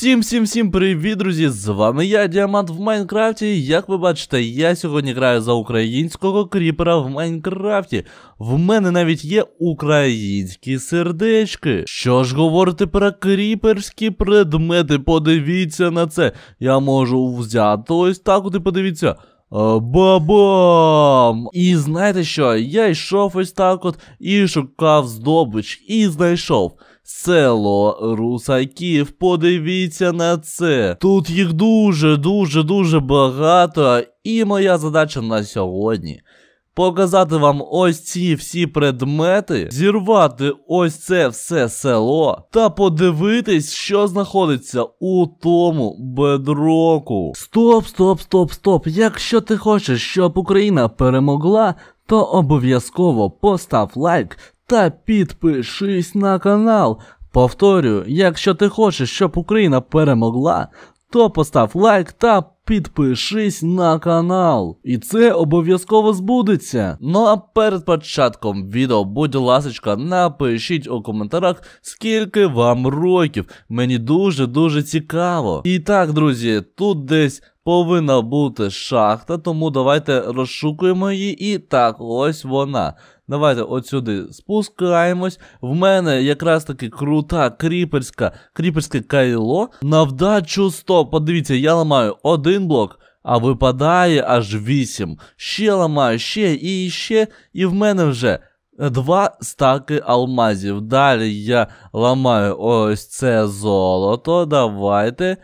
Всім-всім-всім привіт, друзі! З вами я, Діамант в Майнкрафті. Як ви бачите, я сьогодні граю за українського кріпера в Майнкрафті. В мене навіть є українські сердечки. Що ж говорити про кріперські предмети? Подивіться на це. Я можу взяти ось так, от і подивіться. Е, бабам! І знаєте що? Я йшов ось так от і шукав здобич, і знайшов. Село русаків. Подивіться на це. Тут їх дуже-дуже дуже багато. І моя задача на сьогодні. Показати вам ось ці всі предмети, зірвати ось це все село та подивитись, що знаходиться у тому бедроку. Стоп, стоп, стоп, стоп. Якщо ти хочеш, щоб Україна перемогла, то обов'язково постав лайк та підпишись на канал. Повторюю, якщо ти хочеш, щоб Україна перемогла, то постав лайк та підпишись на канал. І це обов'язково збудеться. Ну а перед початком відео, будь ласка, напишіть у коментарях, скільки вам років. Мені дуже-дуже цікаво. І так, друзі, тут десь. Повинна бути шахта, тому давайте розшукуємо її. І так, ось вона. Давайте от сюди спускаємось. В мене якраз таки крута кріперська, кріперське кайло. На вдачу 100. Подивіться, я ламаю один блок. А випадає аж 8. Ще ламаю, ще і ще. І в мене вже два стаки алмазів. Далі я ламаю ось це золото. Давайте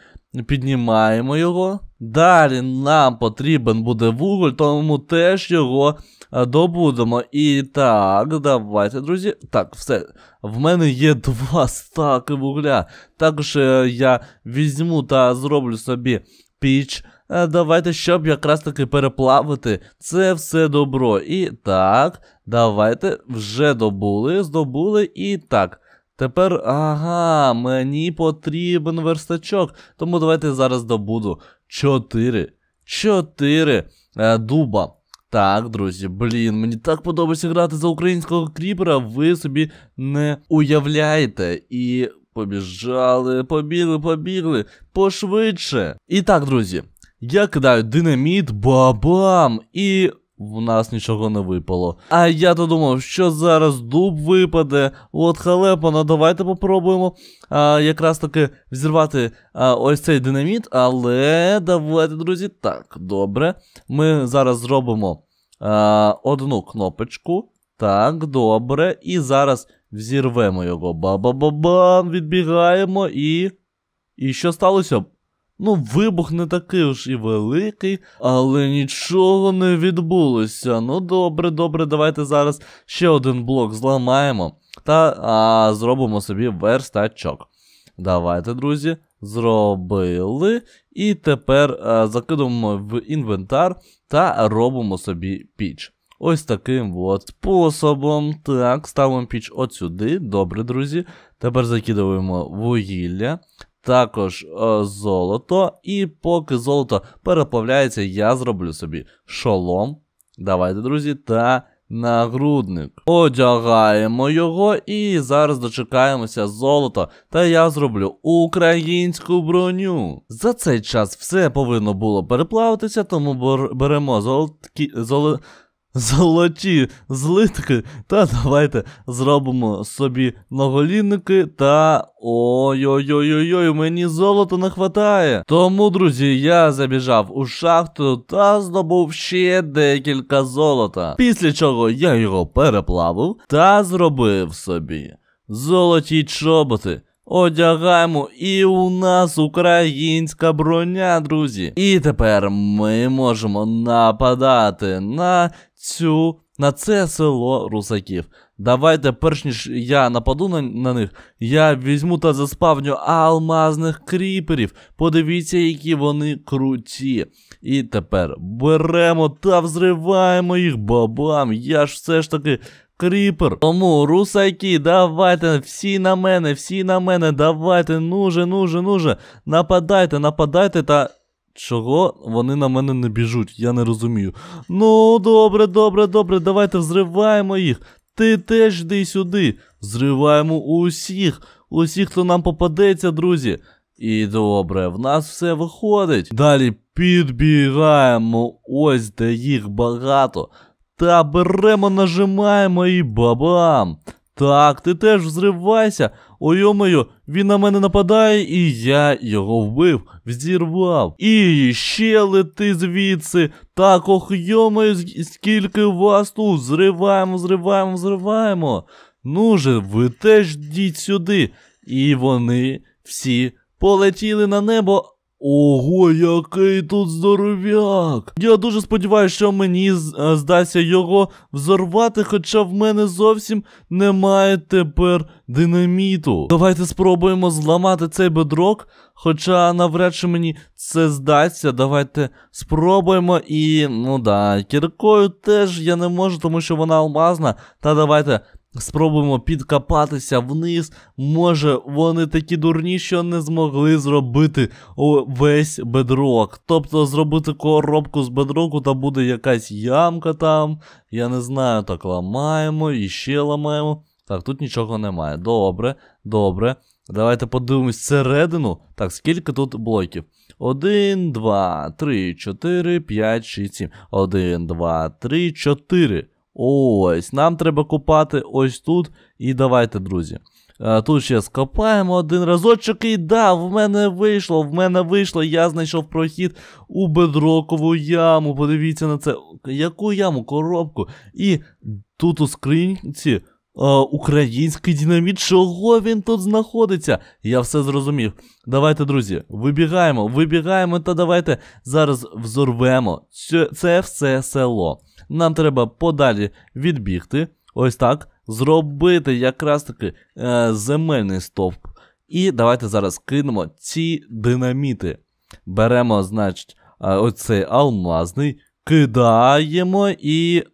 піднімаємо його. Далі нам потрібен буде вуголь, тому теж його е, добудемо. І так, давайте, друзі. Так, все. В мене є два стаки вугля. Також е, я візьму та зроблю собі піч. Е, давайте, щоб якраз таки переплавити це все добро. І так, давайте вже добули, здобули і так. Тепер, ага, мені потрібен верстачок, тому давайте зараз добуду Чотири. 4 е, дуба. Так, друзі, блін, мені так подобається грати за українського кріпера, ви собі не уявляєте. І побіжали, побігли, побігли пошвидше. І так, друзі, я кидаю динаміт, бабам! І в нас нічого не випало. А я то думав, що зараз дуб випаде. От халепа, ну давайте попробуємо а, якраз таки взірвати а, ось цей динаміт. Але давайте, друзі, так, добре. Ми зараз зробимо а, одну кнопочку. Так, добре. І зараз взірвемо його. Ба-ба-ба-бам, Відбігаємо і. І що сталося? Ну, вибух не такий уж і великий, але нічого не відбулося. Ну добре, добре, давайте зараз ще один блок зламаємо та а, зробимо собі верстачок. Давайте, друзі, зробили. І тепер а, закидуємо в інвентар та робимо собі піч. Ось таким от способом. Так, ставимо піч от сюди. Добре, друзі. Тепер закидуємо вугілля також е, золото. І поки золото переплавляється, я зроблю собі шолом. Давайте, друзі, та нагрудник. Одягаємо його і зараз дочекаємося золото. Та я зроблю українську броню. За цей час все повинно було переплавитися, тому беремо золоткі. Золо... Золоті злитки, та давайте зробимо собі наголінники та. Ой-ой-ой-ой, мені золота не хватає. Тому, друзі, я забіжав у шахту та здобув ще декілька золота. Після чого я його переплавив та зробив собі. Золоті чоботи. Одягаємо, і у нас українська броня, друзі. І тепер ми можемо нападати на цю, на це село русаків. Давайте, перш ніж я нападу на, на них, я візьму та заспавню алмазних кріперів. Подивіться, які вони круті. І тепер беремо та взриваємо їх бабам. Я ж все ж таки Кріпер. Тому русаки, давайте, всі на мене, всі на мене, давайте, ну же, ну же, ну же, нападайте, нападайте та. Чого вони на мене не біжуть, я не розумію. Ну, добре, добре, добре, давайте взриваємо їх. Ти теж йди сюди. Взриваємо усіх, усіх, хто нам попадеться, друзі. І добре, в нас все виходить. Далі підбігаємо, ось де їх багато. Та беремо, нажимаємо і бабам. Так, ти теж взривайся. Ойомою, він на мене нападає, і я його вбив, взірвав. І ще лети звідси. Так, ох, йомою, скільки вас тут зриваємо, зриваємо, зриваємо. Ну же, ви теж йдіть сюди. І вони всі полетіли на небо. Ого, який тут здоров'як! Я дуже сподіваюся, що мені е, здасться його взорвати, хоча в мене зовсім немає тепер динаміту. Давайте спробуємо зламати цей бедрок, хоча навряд чи мені це здасться. Давайте спробуємо і ну да, кіркою теж я не можу, тому що вона алмазна. Та давайте Спробуємо підкопатися вниз. Може, вони такі дурні, що не змогли зробити весь бедрок. Тобто зробити коробку з бедроку, та буде якась ямка там. Я не знаю, так ламаємо і ще ламаємо. Так, тут нічого немає. Добре, добре. Давайте подивимось всередину. Так, скільки тут блоків? Один, два, три, чотири 5, 6, 7. 1, 2, 3, 4. Ось, нам треба купати ось тут. І давайте, друзі. Е, тут ще скопаємо один разочок. І да, в мене вийшло, в мене вийшло. Я знайшов прохід у бедрокову яму. Подивіться на це. Яку яму? Коробку. І тут у скринці. Е, український динаміт, чого він тут знаходиться? Я все зрозумів. Давайте, друзі, вибігаємо, вибігаємо та давайте зараз взорвемо це, це все село. Нам треба подалі відбігти. Ось так. Зробити якраз таки е, земельний стовп. І давайте зараз кинемо ці динаміти. Беремо, значить, е, оцей алмазний, кидаємо і.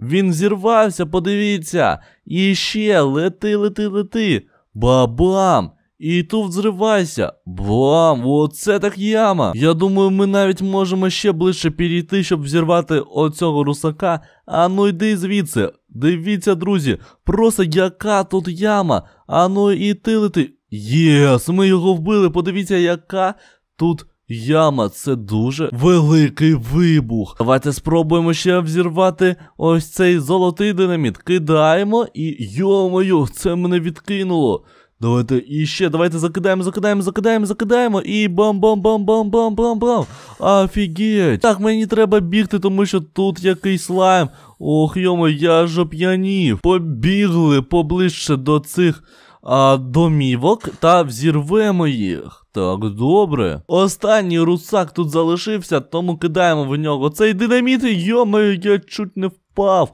Він зірвався, подивіться. І ще лети, лети, лети. Бабам! І тут взривайся. Бам, оце так яма. Я думаю, ми навіть можемо ще ближче підійти, щоб взірвати оцього русака. А ну йди звідси. Дивіться, друзі, просто яка тут яма. А ну і тилити. Єс, ми його вбили. Подивіться, яка тут. Яма, це дуже великий вибух. Давайте спробуємо ще взірвати ось цей золотий динаміт. Кидаємо і йо йомою, це мене відкинуло. Давайте іще, давайте закидаємо, закидаємо, закидаємо, закидаємо. І бам-бам-бам-бам-бам-бам-бам. Офігеть. Так, мені треба бігти, тому що тут якийсь лайм. Ох, йомо, я ж оп'янів. Побігли поближче до цих а, домівок та взірвемо їх. Так, добре. Останній русак тут залишився, тому кидаємо в нього цей динаміт. Йомо, я чуть не впав.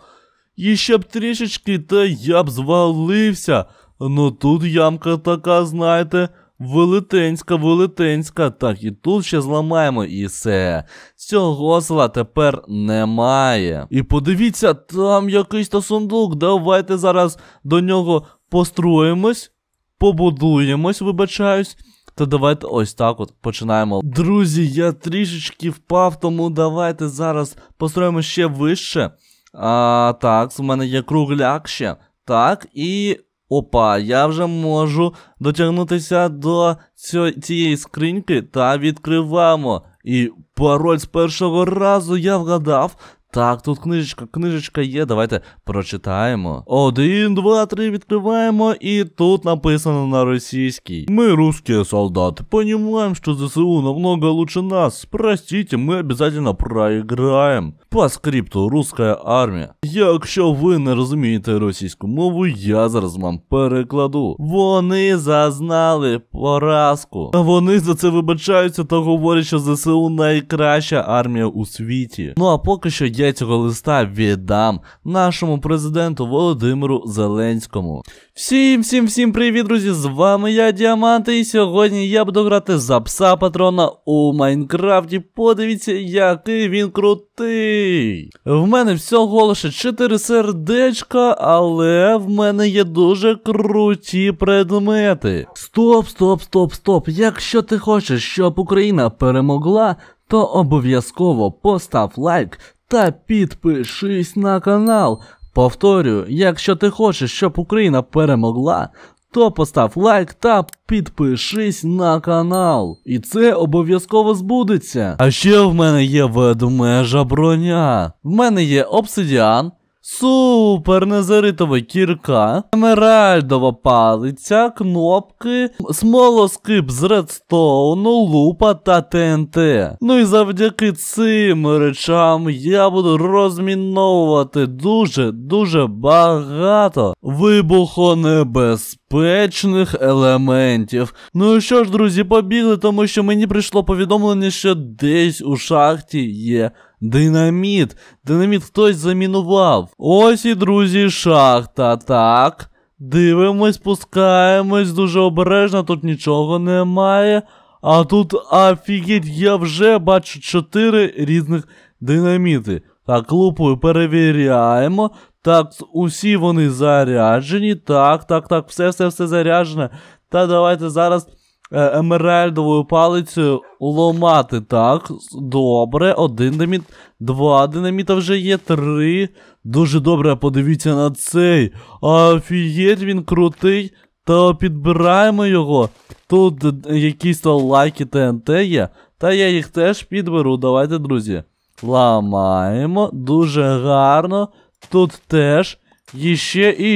І б трішечки, та я б звалився. Ну тут ямка така, знаєте, велетенська, велетенська. Так, і тут ще зламаємо і все. Цього села тепер немає. І подивіться, там якийсь то сундук. Давайте зараз до нього построїмось, побудуємось, вибачаюсь. Та давайте ось так от починаємо. Друзі, я трішечки впав, тому давайте зараз построїмо ще вище. А, Так, у мене є кругляк ще. Так, і Опа, я вже можу дотягнутися до цьо цієї скриньки та відкриваємо. І пароль з першого разу я вгадав. Так, тут книжечка, книжечка є. Давайте прочитаємо. Один, два, три, відкриваємо. І тут написано на російській. Ми, русські солдати, понимаем, що ЗСУ намного лучше нас. Простите, ми обязательно проиграем. По скрипту русская армія. Якщо ви не розумієте російську мову, я зараз вам перекладу. Вони зазнали поразку. Вони за це вибачаються та говорять, що ЗСУ найкраща армія у світі. Ну а поки що я цього листа віддам нашому президенту Володимиру Зеленському. Всім, всім, всім привіт, друзі! З вами я, Діаманти, і сьогодні я буду грати за пса патрона у Майнкрафті. Подивіться, який він крутий. В мене всього лише 4 сердечка, але в мене є дуже круті предмети. Стоп, стоп, стоп, стоп! Якщо ти хочеш, щоб Україна перемогла. То обов'язково постав лайк та підпишись на канал. Повторюю, якщо ти хочеш, щоб Україна перемогла, то постав лайк та підпишись на канал. І це обов'язково збудеться. А ще в мене є ведмежа броня. В мене є обсидіан. Супер незеритова кірка, емеральдова палиця, кнопки, смолоскип з редстоуну, лупа та ТНТ. Ну і завдяки цим речам я буду розміновувати дуже-дуже багато вибухонебезпечних. елементів. Ну і що ж, друзі, побігли, тому що мені прийшло повідомлення, що десь у шахті є Динаміт! Динаміт хтось замінував. Ось і друзі, шахта, так. Дивимось, пускаємось, дуже обережно, тут нічого немає. А тут офігеть, я вже бачу чотири різних динаміти. Так, лупою перевіряємо. Так, усі вони заряджені. Так, так, так, все, все, все заряджене. Та давайте зараз Е, емеральдовою палицею ломати. Так, добре, один диміт, два динаміта вже є, три. Дуже добре, подивіться на цей. Офієть, він крутий. Та підбираємо його. Тут якісь то лайки ТНТ є. Та я їх теж підберу. Давайте, друзі. Ламаємо. Дуже гарно. Тут теж. І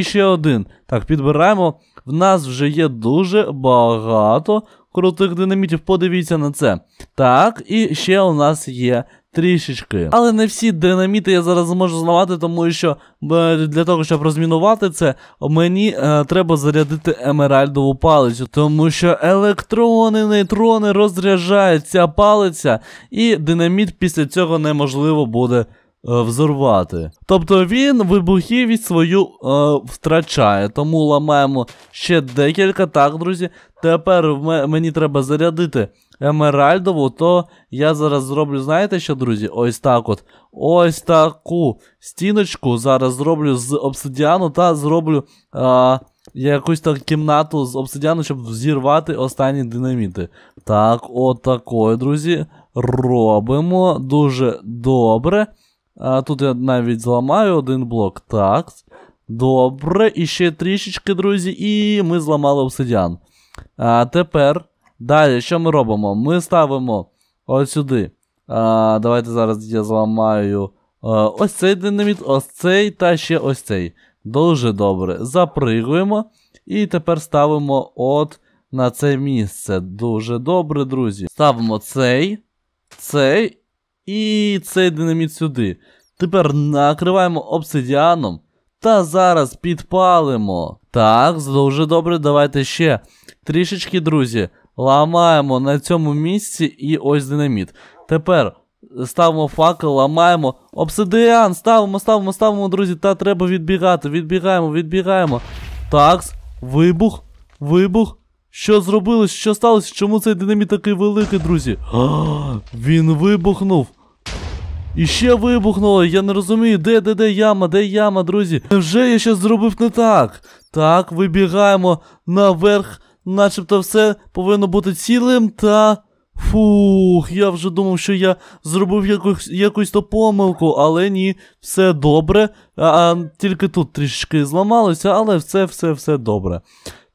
ще, один. Так, підбираємо. В нас вже є дуже багато крутих динамітів. Подивіться на це. Так, і ще у нас є. Трішечки. Але не всі динаміти я зараз зможу зламати, тому що е, для того, щоб розмінувати це, мені е, треба зарядити емеральдову палицю, тому що електрони, нейтрони розряджають ця палиця, і динаміт після цього неможливо буде Е, взорвати. Тобто він вибухівість свою е, втрачає. Тому ламаємо ще декілька. Так, друзі. Тепер мені треба зарядити емеральдову, то я зараз зроблю, знаєте що, друзі? Ось так от. Ось таку стіночку. Зараз зроблю з обсидіану та зроблю. Е, Якусь так кімнату з обсидіану, щоб взірвати останні динаміти. Так, отакої, от друзі. Робимо дуже добре. А Тут я навіть зламаю один блок. Так. Добре, і ще трішечки, друзі, і ми зламали обсидіан. А тепер, далі, що ми робимо? Ми ставимо ось сюди. А, Давайте зараз я зламаю а, ось цей динаміт, ось цей та ще ось цей. Дуже добре. Запригуємо. І тепер ставимо от на це місце. Дуже добре, друзі. Ставимо цей, цей і цей динаміт сюди. Тепер накриваємо обсидіаном та зараз підпалимо. Так, дуже добре, давайте ще трішечки, друзі, ламаємо на цьому місці і ось динаміт. Тепер ставимо факел, ламаємо. Обсидіан, ставимо, ставимо, ставимо, друзі, та треба відбігати. Відбігаємо, відбігаємо. Такс, вибух, вибух. Що зробилось? Що сталося? Чому цей динаміт такий великий, друзі? А, він вибухнув. І ще вибухнуло. Я не розумію, де де де яма, де яма, друзі. Невже я щось зробив не так? Так, вибігаємо наверх, начебто все повинно бути цілим та. Фух, я вже думав, що я зробив якусь якусь то помилку, але ні, все добре. А, а Тільки тут трішки зламалося, але все-все-все добре.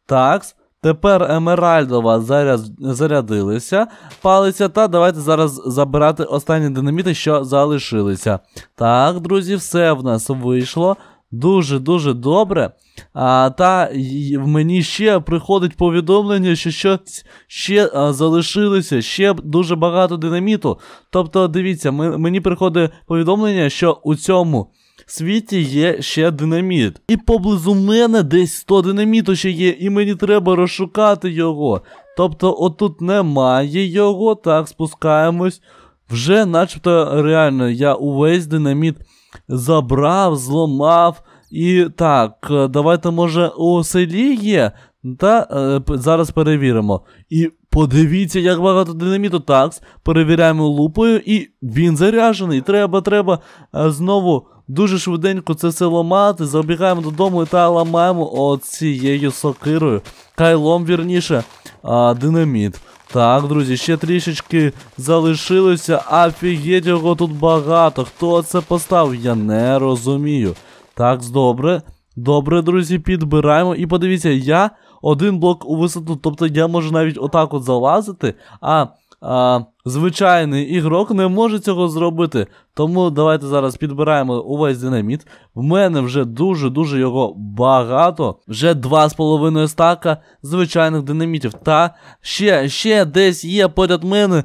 Такс. Тепер Емеральдова заряд... зарядилися, палиця, та давайте зараз забирати останні динаміти, що залишилися. Так, друзі, все в нас вийшло. Дуже-дуже добре. А, Та в мені ще приходить повідомлення, що щось ще а, залишилося, ще дуже багато динаміту. Тобто, дивіться, ми, мені приходить повідомлення, що у цьому світі є ще динаміт. І поблизу мене десь 100 динаміту ще є, і мені треба розшукати його. Тобто, отут немає його. Так, спускаємось. Вже, начебто, реально, я увесь динаміт забрав, зламав. І так, давайте, може, у селі є. Та е, зараз перевіримо. І подивіться, як багато динаміту. Такс. Перевіряємо лупою, і він заряжений. Треба, треба е, знову Дуже швиденько це все ламати. Забігаємо додому та ламаємо оцією сокирою. Кайлом вірніше. А, Динаміт. Так, друзі, ще трішечки залишилося. Офігеть його тут багато. Хто це поставив? Я не розумію. Так, добре. Добре, друзі, підбираємо. І подивіться, я один блок у висоту. Тобто я можу навіть отак от залазити, а. а Звичайний ігрок не може цього зробити. Тому давайте зараз підбираємо увесь динаміт. В мене вже дуже-дуже його багато. Вже 2,5 стака звичайних динамітів. Та ще ще десь є поряд мене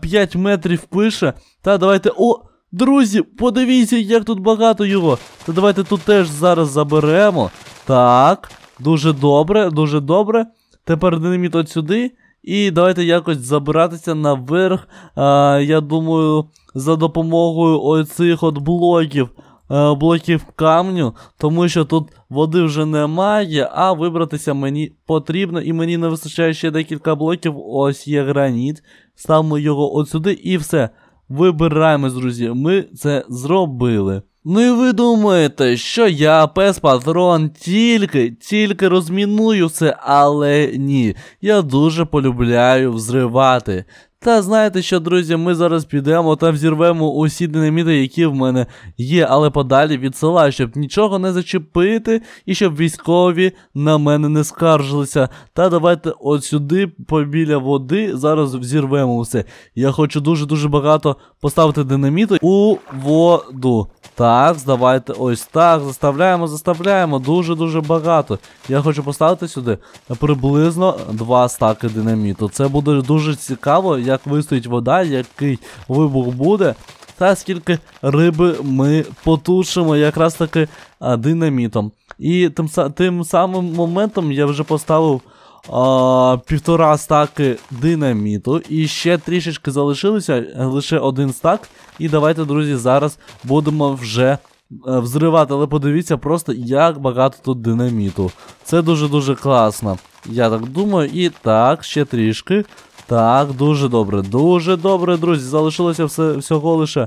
5 е, метрів пише. Та давайте. О! Друзі, подивіться, як тут багато його. Та давайте тут теж зараз заберемо. Так, дуже добре, дуже добре. Тепер динаміт от сюди. І давайте якось забиратися наверх. А, Я думаю, за допомогою оцих от блоків. Е, блоків камню, тому що тут води вже немає, а вибратися мені потрібно, і мені не вистачає ще декілька блоків. Ось є граніт. Ставимо його от сюди і все. Вибираємось, друзі. Ми це зробили. Ну і ви думаєте, що я, пес патрон, тільки, тільки розміную це, але ні. Я дуже полюбляю взривати. Та знаєте що, друзі, ми зараз підемо та взірвемо усі динаміти, які в мене є, але подалі від села, щоб нічого не зачепити і щоб військові на мене не скаржилися. Та давайте от сюди, побіля води, зараз взірвемо все. Я хочу дуже-дуже багато поставити динаміти у воду. Так, здавайте ось так. Заставляємо, заставляємо. Дуже-дуже багато. Я хочу поставити сюди приблизно два стаки динаміту. Це буде дуже цікаво, як вистоїть вода, який вибух буде. Та скільки риби ми потушимо якраз таки динамітом. І тим тим самим моментом я вже поставив півтора стаки динаміту. І ще трішечки залишилося, лише один стак. І давайте, друзі, зараз будемо вже. Е, взривати, але подивіться просто, як багато тут динаміту. Це дуже-дуже класно. Я так думаю. І так, ще трішки. Так, дуже добре. Дуже добре, друзі. Залишилося все, всього лише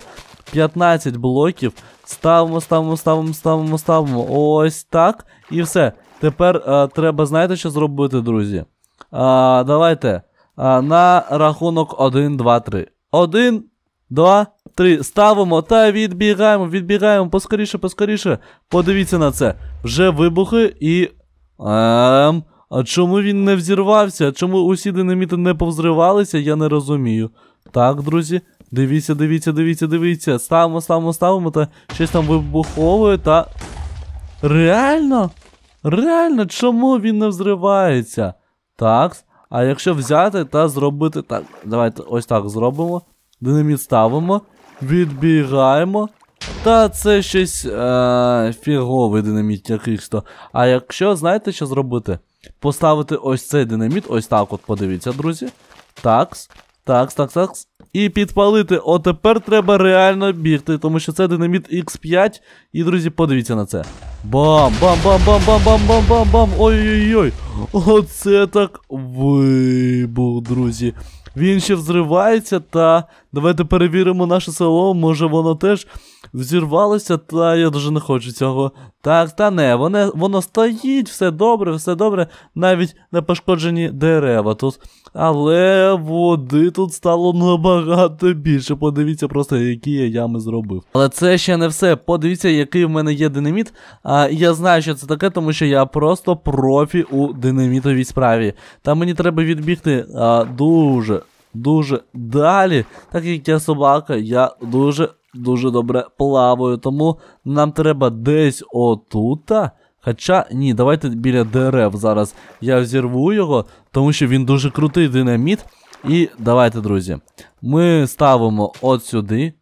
15 блоків. Ставимо, ставимо, ставимо, ставимо, ставимо. Ось так. І все. Тепер а, е, треба, знаєте, що зробити, друзі? А, е, Давайте. А, е, На рахунок 1, 2, 3. 1, 2, 3. Ставимо та відбігаємо, відбігаємо поскоріше, поскоріше. Подивіться на це. Вже вибухи і. Ем... А чому він не взірвався? Чому усі динаміти не повзривалися, я не розумію. Так, друзі. Дивіться, дивіться, дивіться, дивіться. Ставимо, ставимо, ставимо та щось там вибуховує та. Реально? Реально, чому він не взривається? Так. А якщо взяти та зробити так. Давайте ось так зробимо. Динаміт ставимо. Відбігаємо. Та це щось е, фіговий динаміт якийсь то. А якщо, знаєте, що зробити? Поставити ось цей динаміт, ось так от подивіться, друзі. Такс. Такс, так, так. І підпалити. Отепер треба реально бігти, тому що це динаміт Х5. І, друзі, подивіться на це. Бам-бам-бам-бам-бам-бам-бам-бам-бам. Ой-ой-ой. Оце так вибух, друзі. Він ще взривається, та давайте перевіримо наше село. Може воно теж взірвалося, та я дуже не хочу цього так, та не, воно, воно стоїть, все добре, все добре, навіть не пошкоджені дерева тут. Але води тут стало набагато більше. Подивіться просто, які я ями зробив. Але це ще не все. Подивіться, який в мене є динаміт. А я знаю, що це таке, тому що я просто профі у динамітовій справі. Та мені треба відбігти а, дуже, дуже далі. Так як я собака, я дуже дуже добре плаваю, тому нам треба десь отута. Хоча ні, давайте біля дерев зараз я взірву його, тому що він дуже крутий динаміт. І давайте, друзі. Ми ставимо от сюди.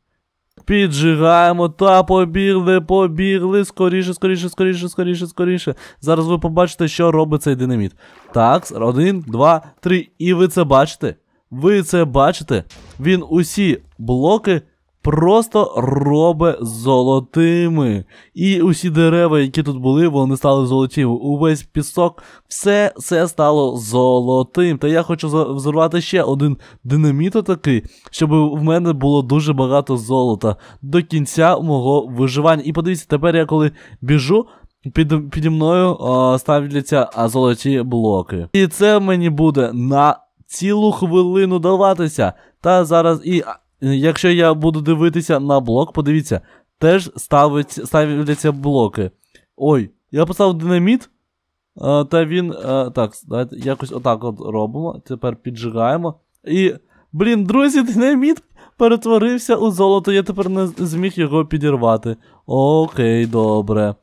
Піджигаємо та побігли, побігли. Скоріше, скоріше, скоріше, скоріше, скоріше. Зараз ви побачите, що робить цей динаміт. Так, один, два, три. І ви це бачите. Ви це бачите. Він усі блоки просто робить золотими. І усі дерева, які тут були, вони стали золоті. Увесь пісок, все все стало золотим. Та я хочу взорвати ще один динаміт такий, щоб в мене було дуже багато золота до кінця мого виживання. І подивіться, тепер я коли біжу. Під, піді мною о, ставляться золоті блоки. І це мені буде на цілу хвилину даватися. Та зараз і Якщо я буду дивитися на блок, подивіться, теж ставить, ставляться блоки. Ой, я поставив динаміт. Е, та він. Е, так, давайте якось отак от робимо. Тепер піджигаємо. І. Блін, друзі, динаміт перетворився у золото. Я тепер не зміг його підірвати. Окей, добре.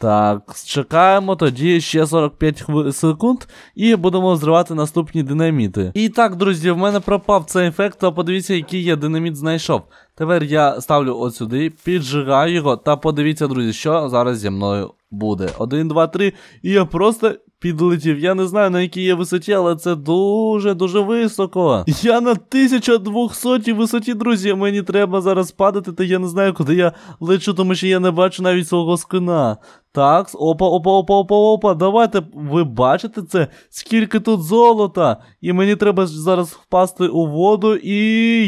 Так, чекаємо тоді ще 45 секунд і будемо зривати наступні динаміти. І так, друзі, в мене пропав цей ефект, то подивіться, який я динаміт знайшов. Тепер я ставлю от сюди, піджигаю його, та подивіться, друзі, що зараз зі мною буде. Один, два, три. І я просто Підлетів, я не знаю на якій є висоті, але це дуже-дуже високо. Я на 1200 висоті, друзі. Мені треба зараз падати, та я не знаю, куди я лечу, тому що я не бачу навіть свого скина. Так, опа, опа, опа, опа, опа. Давайте ви бачите це, скільки тут золота. І мені треба зараз впасти у воду, і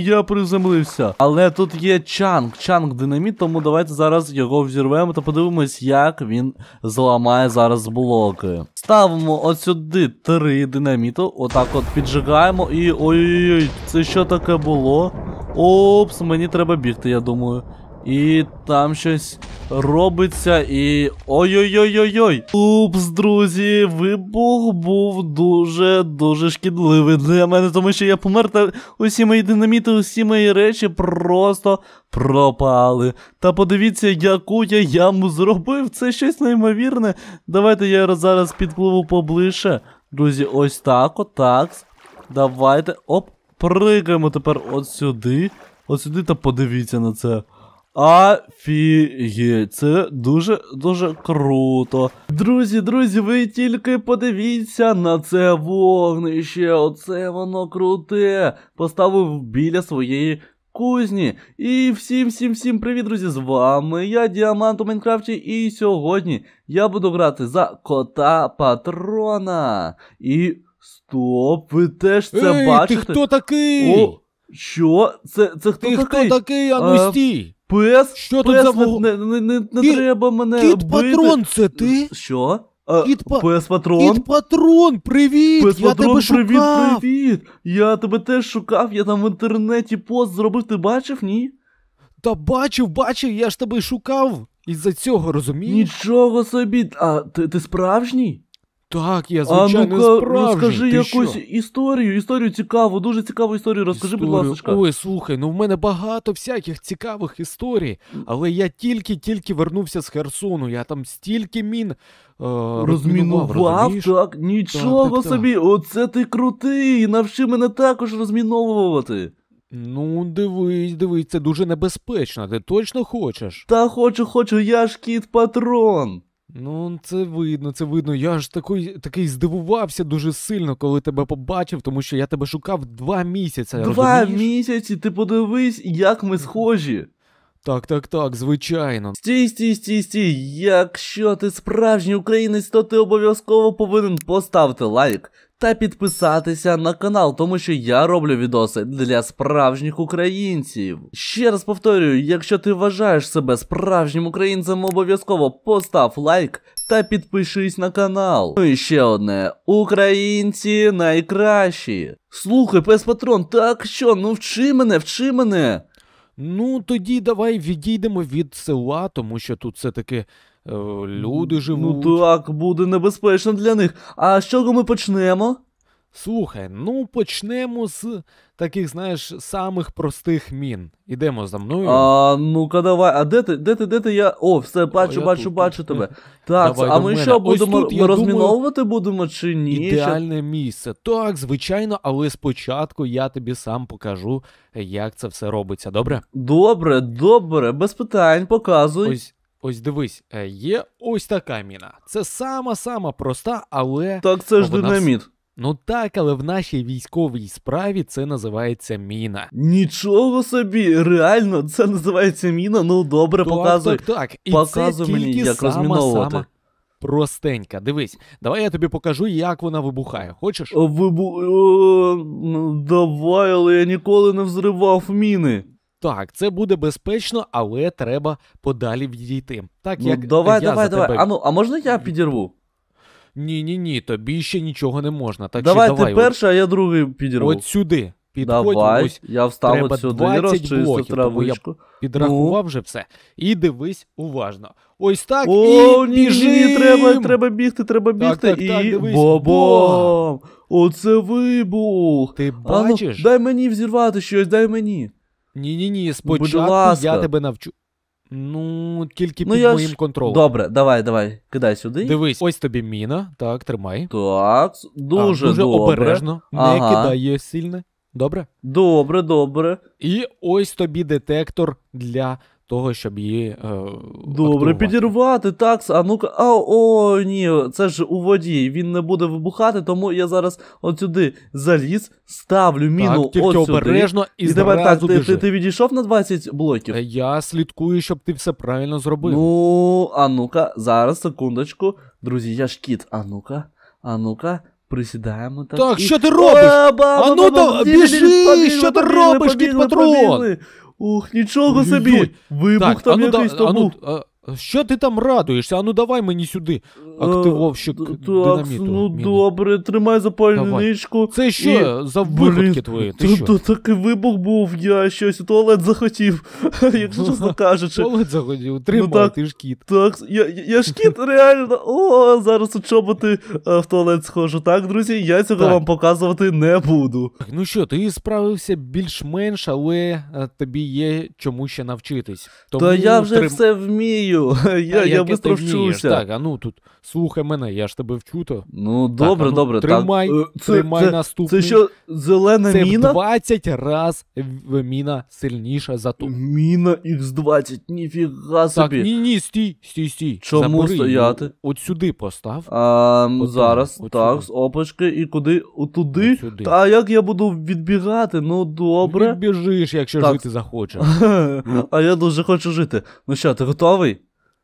я приземлився. Але тут є чанг, чанг динаміт, тому давайте зараз його взірвемо та подивимось, як він зламає зараз блоки. Став ставимо от сюди три динаміту. Отак от піджигаємо і. Ой-ой-ой, це що таке було? Опс, мені треба бігти, я думаю. І там щось робиться і. Ой-ой-ой-ой-ой! Упс, друзі, вибух був дуже-дуже шкідливий для мене, тому що я помер та усі мої динаміти, усі мої речі просто пропали. Та подивіться, яку я яму зробив. Це щось неймовірне. Давайте я зараз підпливу поближче. Друзі, ось так, отак. Давайте. Оп, прикаємо тепер от сюди. От сюди та подивіться на це. Афіє. це дуже-дуже круто. Друзі, друзі, ви тільки подивіться на це вогнище. Оце воно круте. Поставив біля своєї. Кузні! І всім всім всім привіт, друзі! З вами я, Діамант у Майнкрафті, і сьогодні я буду грати за кота патрона. І. Стоп! Ви теж це Ей, бачите? Ти хто такий? О, Що? Це це хто ти такий? Ти хто такий, а ну е, стій! Пес, що пес, тут за вог- не, не, не, не Кіт- треба мене Кіт бити. патрон, це ти? Що? А, Кіт па- Пес патрон? Кіт патрон, привіт! Пес Я патрон, тебе привіт, шукав! привіт. Я тебе теж шукав, я там в інтернеті пост зробив, ти бачив, ні? Та бачив, бачив, я ж тебе шукав. Із-за цього розумієш? Нічого собі. А ти, ти справжній? Так, я звичайно ну-ка, ну справжній. розкажи ти якусь що? історію, історію цікаву, дуже цікаву історію. Розкажи, історію. будь ласка. Ой, слухай, ну в мене багато всяких цікавих історій, але я тільки-тільки вернувся з Херсону. Я там стільки мін е, розмінував. Так, нічого так, так, собі, оце ти крутий. Навчи мене також розміновувати. Ну, дивись, дивись, це дуже небезпечно. Ти точно хочеш? Та хочу, хочу, я ж кіт патрон. Ну, це видно, це видно. Я ж такий такий здивувався дуже сильно, коли тебе побачив, тому що я тебе шукав два місяці. Два розумієш? місяці, ти подивись, як ми схожі. Так, так, так, звичайно. Стій, стій, стій, стій. Якщо ти справжній українець, то ти обов'язково повинен поставити лайк та підписатися на канал, тому що я роблю відоси для справжніх українців. Ще раз повторюю, якщо ти вважаєш себе справжнім українцем, обов'язково постав лайк та підпишись на канал. Ну і ще одне: Українці найкращі. Слухай, пес патрон, так що? Ну вчи мене, вчи мене. Ну тоді давай відійдемо від села, тому що тут все таки Е, люди ну, ну живуть. Ну так, буде небезпечно для них. А з чого ми почнемо? Слухай, ну почнемо з таких, знаєш, самих простих мін. Ідемо за мною. А ну-ка давай, а де ти, де ти, де ти я. О, все, бачу, О, бачу, тут, бачу тут. тебе. Так, давай, а ми мене. що будемо тут, розміновувати думаю, будемо чи ні? Ідеальне місце. Так, звичайно, але спочатку я тобі сам покажу, як це все робиться, добре? Добре, добре, без питань, показуй. Ось Ось дивись, е, є ось така міна. Це сама-сама проста, але. Так це ж вона... динаміт. Ну так, але в нашій військовій справі це називається міна. Нічого собі, реально, це називається міна. Ну добре, так, показуй. Так, так. І показуй це мені, як сама, розміновувати. Сама простенька. Дивись, давай я тобі покажу, як вона вибухає. Хочеш? Вибу... Давай, але я ніколи не взривав міни. Так, це буде безпечно, але треба подалі відійти. Так, ну, як давай, я давай, за давай. Тебе... А ну, а можна я підірву? Ні, ні, ні, тобі ще нічого не можна. Так Давай що, давай, ти перший, а я другий підірву. От сюди. Підходь, Давай, ось, я встав треба сюди, розчистив травичку. Я підрахував ну. вже все. І дивись уважно. Ось так. О, і ні, ні, треба треба бігти, треба бігти. Так, так, і Бо-бом! Оце вибух! Ти бачиш? А ну, дай мені взірвати щось, дай мені. Ні, ні, ні, спочатку Будь ласка. я тебе навчу. Ну, тільки ну, під моїм ж... контролем. Добре, давай, давай, кидай сюди. Дивись, ось тобі міна. Так, тримай. Так, дуже а, дуже добре. обережно, не кидай її сильно. Добре? Добре, добре. І ось тобі детектор для того, щоб її. Е, Добре, підірвати, такс, А ну-ка. А, о, ні, це ж у воді. Він не буде вибухати, тому я зараз от сюди заліз, ставлю міну так, от сюди. обережно і, і тепер так, ти, ти ти, відійшов на 20 блоків. Е, я слідкую, щоб ти все правильно зробив. Ну, а ну-ка, зараз, секундочку. Друзі, я ж кіт. А ну-ка, а ну-ка. Присідаємо так. Так, і... що ти робиш? А ну Ану, біжи, що ти робиш, кіт патрон? Ох, нічого собі! Вибух там ну якийсь тому. Що ти там радуєшся? Ану давай мені сюди. Активовщик е, динаміту. Ну міни. добре, тримай запальничку. Давай. Це що і... за випадки твої? Ти що? Такий вибух був, я щось у туалет захотів, якщо чесно кажучи. Туалет захотів, ну тримай, ну, так, ти ж кіт. Так, я, я ж кіт, реально. О, зараз у чоботи е, в туалет схожу. Так, друзі, я цього так. вам показувати не буду. Ну що, ти справився більш-менш, але е, тобі є чому ще навчитись. Тому Та я вже трим... все вмію вмію. Я я швидко вчуся. Так, а ну тут слухай мене, я ж тебе вчу то. Ну, ну добре, так, добре. Тримай, так. Е, тримай це, наступний. Це що зелена це міна? Це 20 раз міна сильніша за ту. Міна Х20, ніфіга собі. Так, ні, ні, стій, стій, стій. Чому Забери стояти? От сюди постав. А, От Зараз, от так, сюди. з опачки, і куди? Отуди. От Та як я буду відбігати? Ну добре. Відбіжиш, якщо так. жити захочеш. А я дуже хочу жити. Ну що, ти готовий?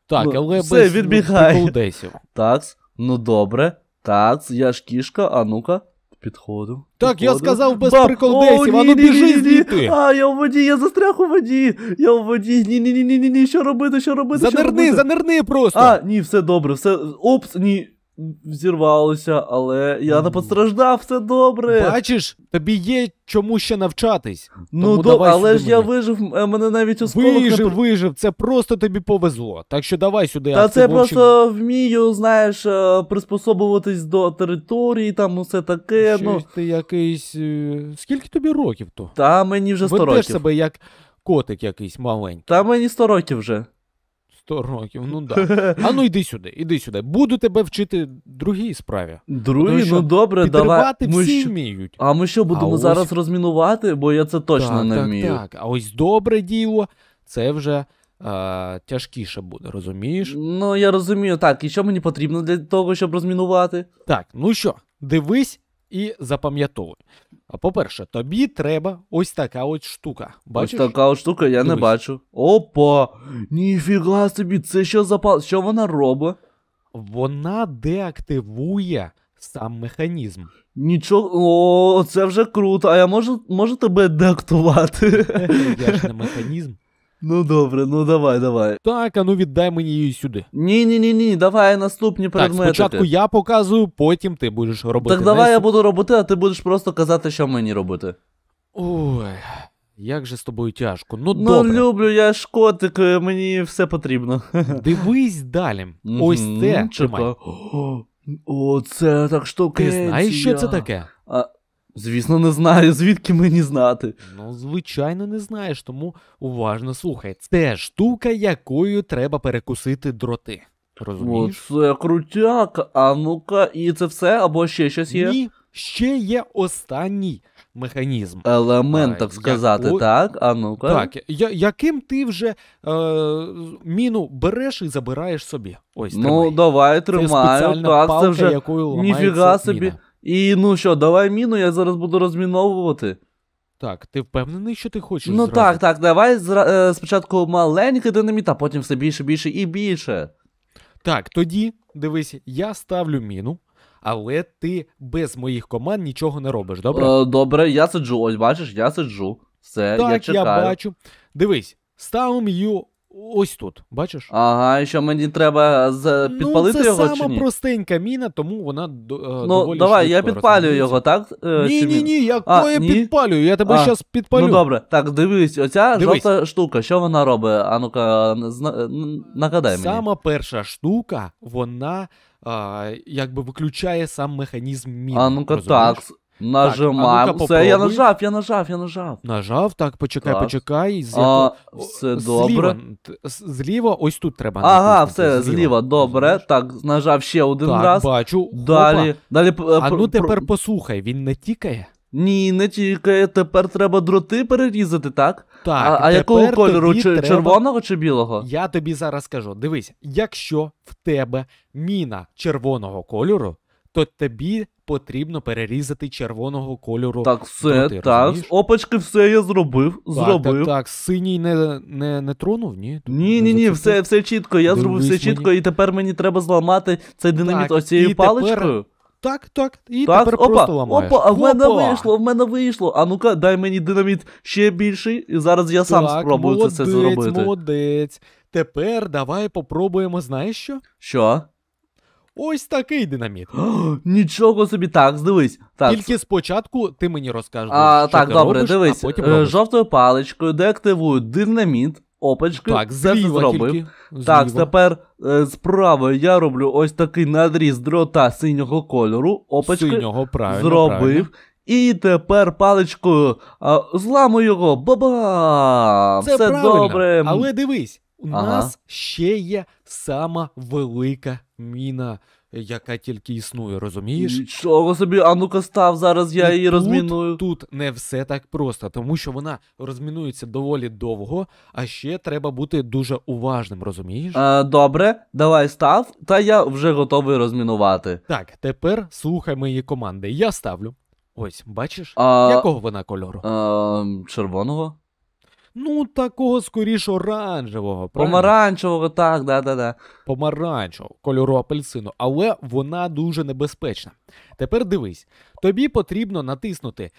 Так, ну, але все, без відбігає. Такс, ну добре. Такс, я ж кішка, а ну-ка. підходу. Так, підходив. я сказав без Баб, приколдесів, а ну біжи звідти. А, я в воді, я застряг у воді. Я в воді. Ні, ні, ні, ні, ні, що робити, що робити? Занирни, що робити? занирни просто. А, ні, все добре, все. Опс, ні взірвалося, але я не постраждав, все добре. Бачиш, тобі є чому ще навчатись. Ну Тому давай але сюди ж я вижив, е, мене навіть осколок... Вижив, не... вижив, це просто тобі повезло. Так що давай сюди. Та це просто общем... вмію, знаєш, е, приспособуватись до території, там усе таке. Щось ну... ти якийсь. Е, скільки тобі років то? Та мені вже 100 років. себе як котик якийсь маленький. Та мені 100 років вже. 100 років, ну да. А ну йди сюди, іди сюди. Буду тебе вчити другій справі. Другі, ну добре, давай. Ми всі що... вміють. А ми що будемо а ось... зараз розмінувати, бо я це точно так, не так, вмію. так. А ось добре діло, це вже а, Тяжкіше буде, розумієш? Ну я розумію, так. І що мені потрібно для того, щоб розмінувати? Так, ну що, дивись і запам'ятовуй. По-перше, тобі треба ось така от штука. Бачиш? Ось така от штука, я Дивись. не бачу. Опа! Ніфіга собі, це що за пал... Що вона робить? Вона деактивує сам механізм. Нічого. О, це вже круто. А я можу, можу тебе деактувати? я ж не механізм. Ну добре, ну давай, давай. Так, а ну віддай мені її сюди. Ні, ні, ні, ні, давай наступні предмети. Так, Спочатку я показую, потім ти будеш робити. Так давай я буду робити, а ти будеш просто казати, що мені робити. Ой, як же з тобою тяжко. Ну, ну добре. Ну люблю, я ж котик, е, мені все потрібно. Дивись далі. Ось це. О, це так штука. Ти знаєш, що це таке? А... Звісно, не знаю, звідки мені знати. Ну, звичайно, не знаєш, тому уважно слухай. Це штука, якою треба перекусити дроти. Розумієш? О, крутяк, а ну-ка, і це все або ще щось є? Ні, ще є останній механізм. Елемент, так сказати, як... так? А ну-ка. Так, я, яким ти вже е, міну береш і забираєш собі. Ось, ну, тримай. Ну, давай, тримаю. Це спеціальна так, палка, це вже... якою ламається собі. міна. І ну що, давай міну, я зараз буду розміновувати. Так, ти впевнений, що ти хочеш? Ну зразу? так, так, давай зра... Е, спочатку маленький динаміт, а потім все більше, більше і більше. Так, тоді, дивись, я ставлю міну, але ти без моїх команд нічого не робиш, добре? Е, добре, я сиджу, ось бачиш, я сиджу. Все, так, я чекаю. я бачу. Дивись, ставимо Ось тут, бачиш? Ага, і що мені треба з... підпалити ну, це його. Це сама простенька міна, тому вона до, е, ну, доволі давай, швидко я підпалюю його, так? Е, ні, ні, ні, я ні? підпалюю, я тебе зараз підпалю. Ну добре, так, дивись, оця дивись. жовта штука, що вона робить? А ну-ка, нагадай сама мені. Сама перша штука, вона а, Якби виключає сам механізм міни. А ну-ка так, Нажимаємо. Так, а Все, я нажав, я нажав, я нажав. Нажав, так, почекай, Клас. почекай. З А, якого- все Зліва, добре. зліва, ось тут треба. Ага, все, зліва, добре. Так, нажав ще один Так, раз. бачу. Далі. Опа. Далі е, А ну тепер послухай, він не тікає. Ні, не тікає, тепер треба дроти перерізати, так? Так, а а якого кольору? Чи- треба- Червоного чи білого? Я тобі зараз скажу. Дивись, якщо в тебе міна червоного кольору, то тобі потрібно перерізати червоного кольору. Так, все, дроти, так. Розумієш? Опачки, все я зробив. Так, зробив. Так, так, синій не не, не тронув, ні? Ні, ні, ні, все все чітко. Я Дивись зробив все чітко, і тепер мені треба зламати цей динаміт ось цією паличкою. Тепер... Так, так, і так, тепер опа, просто ламаєш. Опа, а в мене вийшло, в мене вийшло. А ну-ка, дай мені динаміт ще більший, і зараз я сам так, спробую молодець, це зробити. Молодець, молодець. Тепер давай попробуємо, знаєш що? Що? Ось такий динаміт. Нічого собі так, дивись. Так. Тільки спочатку ти мені розкажеш. А, що Так, ти добре, робиш, дивись. А потім е, робиш. Жовтою паличкою деактивую динаміт, опачки. Так, зліва зробив. Зліва. Так, тепер справа е, я роблю ось такий надріз дрота синього кольору. Опачки Синього, правильно, зробив. Правильно. І тепер паличкою а, зламу його. Ба-бам! Все правильно. добре. Але дивись, у ага. нас ще є сама велика міна, яка тільки існує, розумієш? Нічого собі, а ну-ка став, зараз я І її тут, розміную. Тут не все так просто, тому що вона розмінується доволі довго, а ще треба бути дуже уважним, розумієш? Е, добре, давай став, та я вже готовий розмінувати. Так, тепер слухай мої команди. Я ставлю. Ось, бачиш, А- якого вона кольору? Е, червоного? Ну, такого скоріш оранжевого. Помаранчевого, так, да-да-да. Помаранчевого, кольору апельсину, але вона дуже небезпечна. Тепер дивись, тобі потрібно натиснути е,